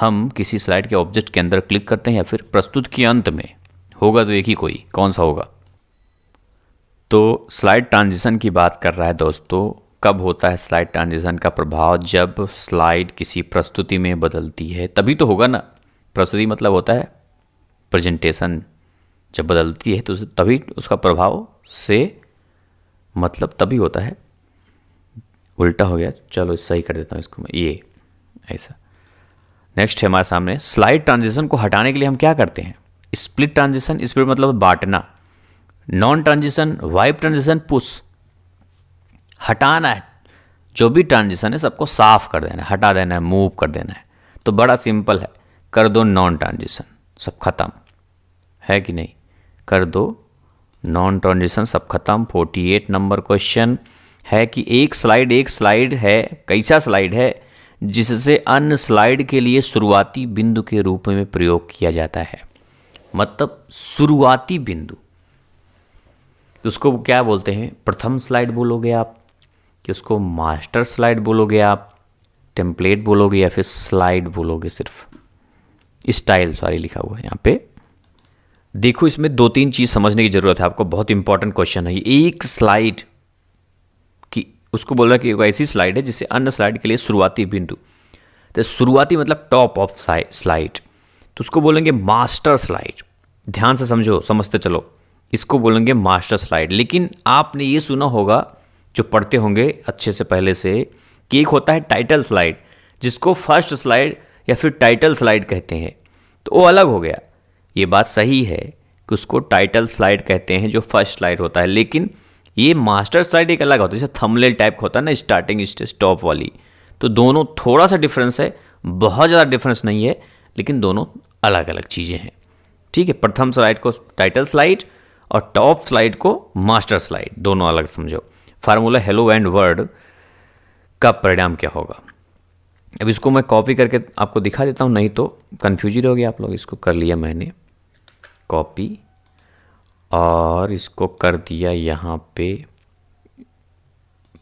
हम किसी स्लाइड के ऑब्जेक्ट के अंदर क्लिक करते हैं या फिर प्रस्तुत के अंत में होगा तो एक ही कोई कौन सा होगा तो स्लाइड ट्रांजिशन की बात कर रहा है दोस्तों कब होता है स्लाइड ट्रांजिशन का प्रभाव जब स्लाइड किसी प्रस्तुति में बदलती है तभी तो होगा ना प्रस्तुति मतलब होता है प्रेजेंटेशन जब बदलती है तो तभी उसका प्रभाव से मतलब तभी होता है उल्टा हो गया चलो सही कर देता हूँ इसको मैं ये ऐसा नेक्स्ट है हमारे सामने स्लाइड ट्रांजिशन को हटाने के लिए हम क्या करते हैं स्प्लिट ट्रांजिशन स्प्लिट मतलब बांटना non transition wipe transition push हटाना है जो भी ट्रांजिशन है सबको साफ कर देना है हटा देना है मूव कर देना है तो बड़ा सिंपल है कर दो नॉन ट्रांजिशन सब खत्म है कि नहीं कर दो नॉन ट्रांजिशन सब खत्म 48 नंबर क्वेश्चन है कि एक स्लाइड एक स्लाइड है कैसा स्लाइड है जिससे अन्य स्लाइड के लिए शुरुआती बिंदु के रूप में प्रयोग किया जाता है मतलब शुरुआती बिंदु तो उसको क्या बोलते हैं प्रथम स्लाइड बोलोगे आप कि उसको मास्टर स्लाइड बोलोगे आप टेम्पलेट बोलोगे या फिर स्लाइड बोलोगे सिर्फ स्टाइल सॉरी लिखा हुआ है यहाँ पे देखो इसमें दो तीन चीज़ समझने की ज़रूरत है आपको बहुत इंपॉर्टेंट क्वेश्चन है एक स्लाइड कि उसको बोल रहा है कि एक ऐसी स्लाइड है जिसे अन्य स्लाइड के लिए शुरुआती बिंदु तो शुरुआती मतलब टॉप ऑफ स्लाइड तो उसको बोलेंगे मास्टर स्लाइड ध्यान से समझो समझते चलो इसको बोलेंगे मास्टर स्लाइड लेकिन आपने ये सुना होगा जो पढ़ते होंगे अच्छे से पहले से कि एक होता है टाइटल स्लाइड जिसको फर्स्ट स्लाइड या फिर टाइटल स्लाइड कहते हैं तो वो अलग हो गया ये बात सही है कि उसको टाइटल स्लाइड कहते हैं जो फर्स्ट स्लाइड होता है लेकिन ये मास्टर स्लाइड एक अलग होता है जैसे थमलेल टाइप का होता है ना स्टार्टिंग स्टॉप वाली तो दोनों थोड़ा सा डिफरेंस है बहुत ज़्यादा डिफरेंस नहीं है लेकिन दोनों अलग अलग चीज़ें हैं ठीक है प्रथम स्लाइड को टाइटल स्लाइड और टॉप स्लाइड को मास्टर स्लाइड दोनों अलग समझो फार्मूला हेलो एंड वर्ड का परिणाम क्या होगा अब इसको मैं कॉपी करके आपको दिखा देता हूँ नहीं तो कन्फ्यूज ही रहोगे आप लोग इसको कर लिया मैंने कॉपी और इसको कर दिया यहाँ पे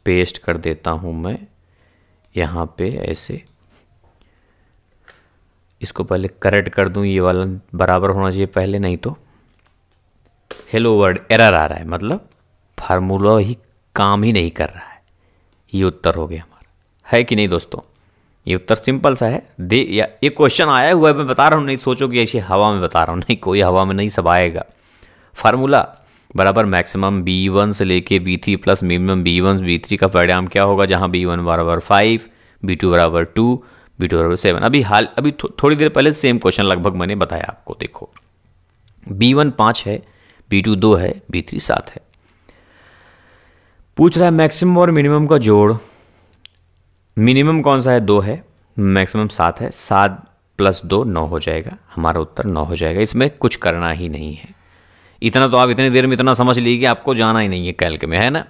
पेस्ट कर देता हूँ मैं यहाँ पे ऐसे इसको पहले करेक्ट कर दूँ ये वाला बराबर होना चाहिए पहले नहीं तो हेलो वर्ड एरर आ रहा है मतलब फार्मूला ही काम ही नहीं कर रहा है ये उत्तर हो गया हमारा है कि नहीं दोस्तों ये उत्तर सिंपल सा है दे या ये क्वेश्चन आया हुआ है मैं बता रहा हूँ नहीं सोचो कि ऐसे हवा में बता रहा हूँ नहीं कोई हवा में नहीं सब आएगा फार्मूला बराबर मैक्सिमम बी वन से लेके B three plus minimum B one B three का परिणाम क्या होगा जहाँ बी वन बराबर फाइव बी टू बराबर टू बी टू बराबर सेवन अभी हाल अभी थो, थोड़ी देर पहले सेम क्वेश्चन लगभग मैंने बताया आपको देखो बी वन पाँच है बी टू दो है बी थ्री सात है पूछ रहा है मैक्सिमम और मिनिमम का जोड़ मिनिमम कौन सा है दो है मैक्सिमम सात है सात प्लस दो नौ हो जाएगा हमारा उत्तर नौ हो जाएगा इसमें कुछ करना ही नहीं है इतना तो आप इतनी देर में इतना समझ लीजिए कि आपको जाना ही नहीं है कैल्क में है ना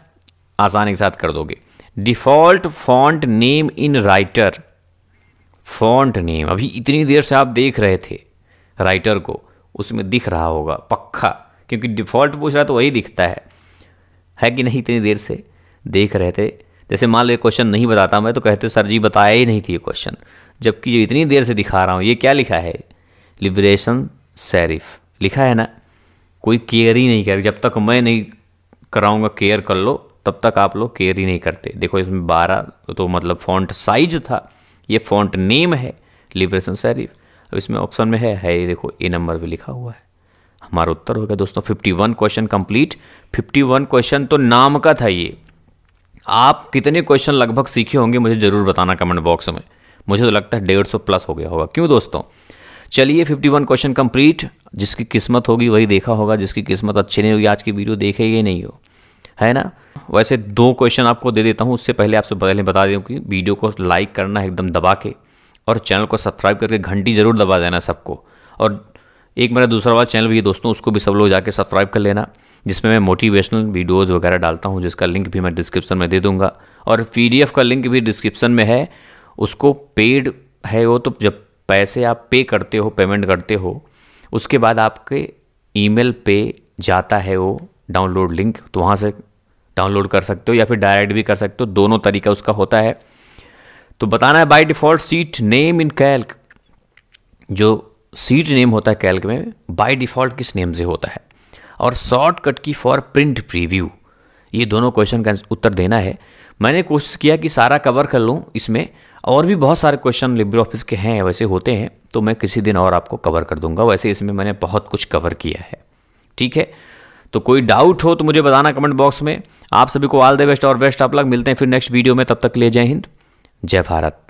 आसानी के साथ कर दोगे default font name in Writer font name अभी इतनी देर से आप देख रहे थे राइटर को उसमें दिख रहा होगा पक्का क्योंकि डिफ़ॉल्ट पूछ रहा तो वही दिखता है है कि नहीं इतनी देर से देख रहे थे जैसे मान लो क्वेश्चन नहीं बताता मैं तो कहते सर जी बताया ही नहीं थी ये क्वेश्चन जबकि ये इतनी देर से दिखा रहा हूँ ये क्या लिखा है लिबरेशन सैरिफ लिखा है ना कोई केयर ही नहीं कर जब तक मैं नहीं कराऊंगा केयर कर लो तब तक आप लोग केयर ही नहीं करते देखो इसमें बारह तो मतलब फॉन्ट साइज था ये फॉन्ट नेम है लिबरेशन सैरिफ अब इसमें ऑप्शन में है है ये देखो ए नंबर भी लिखा हुआ है हमारा उत्तर हो गया दोस्तों 51 क्वेश्चन कंप्लीट 51 क्वेश्चन तो नाम का था ये आप कितने क्वेश्चन लगभग सीखे होंगे मुझे ज़रूर बताना कमेंट बॉक्स में मुझे तो लगता है डेढ़ सौ प्लस हो गया होगा क्यों दोस्तों चलिए 51 क्वेश्चन कंप्लीट जिसकी किस्मत होगी वही देखा होगा जिसकी किस्मत अच्छी नहीं होगी आज की वीडियो देखे ही नहीं हो है ना वैसे दो क्वेश्चन आपको दे देता हूँ उससे पहले आपसे पहले बता दें कि वीडियो को लाइक करना है एकदम दबा के और चैनल को सब्सक्राइब करके घंटी ज़रूर दबा देना सबको और एक मेरा दूसरा वाला चैनल भी है दोस्तों उसको भी सब लोग जाके सब्सक्राइब कर लेना जिसमें मैं मोटिवेशनल वीडियोज़ वगैरह डालता हूँ जिसका लिंक भी मैं डिस्क्रिप्शन में दे दूँगा और पी का लिंक भी डिस्क्रिप्शन में है उसको पेड है वो तो जब पैसे आप पे करते हो पेमेंट करते हो उसके बाद आपके ईमेल पे जाता है वो डाउनलोड लिंक तो वहाँ से डाउनलोड कर सकते हो या फिर डायरेक्ट भी कर सकते हो दोनों तरीका उसका होता है तो बताना है by default sheet name in Calc जो सीट नेम होता है कैल्क में बाय डिफ़ॉल्ट किस नेम से होता है और शॉर्टकट की फॉर प्रिंट प्रीव्यू ये दोनों क्वेश्चन का उत्तर देना है मैंने कोशिश किया कि सारा कवर कर लूँ इसमें और भी बहुत सारे क्वेश्चन लिब्रे ऑफिस के हैं वैसे होते हैं तो मैं किसी दिन और आपको कवर कर दूंगा वैसे इसमें मैंने बहुत कुछ कवर किया है ठीक है तो कोई डाउट हो तो मुझे बताना कमेंट बॉक्स में आप सभी को ऑल द बेस्ट और बेस्ट आप लग मिलते हैं फिर नेक्स्ट वीडियो में तब तक ले जय हिंद जय भारत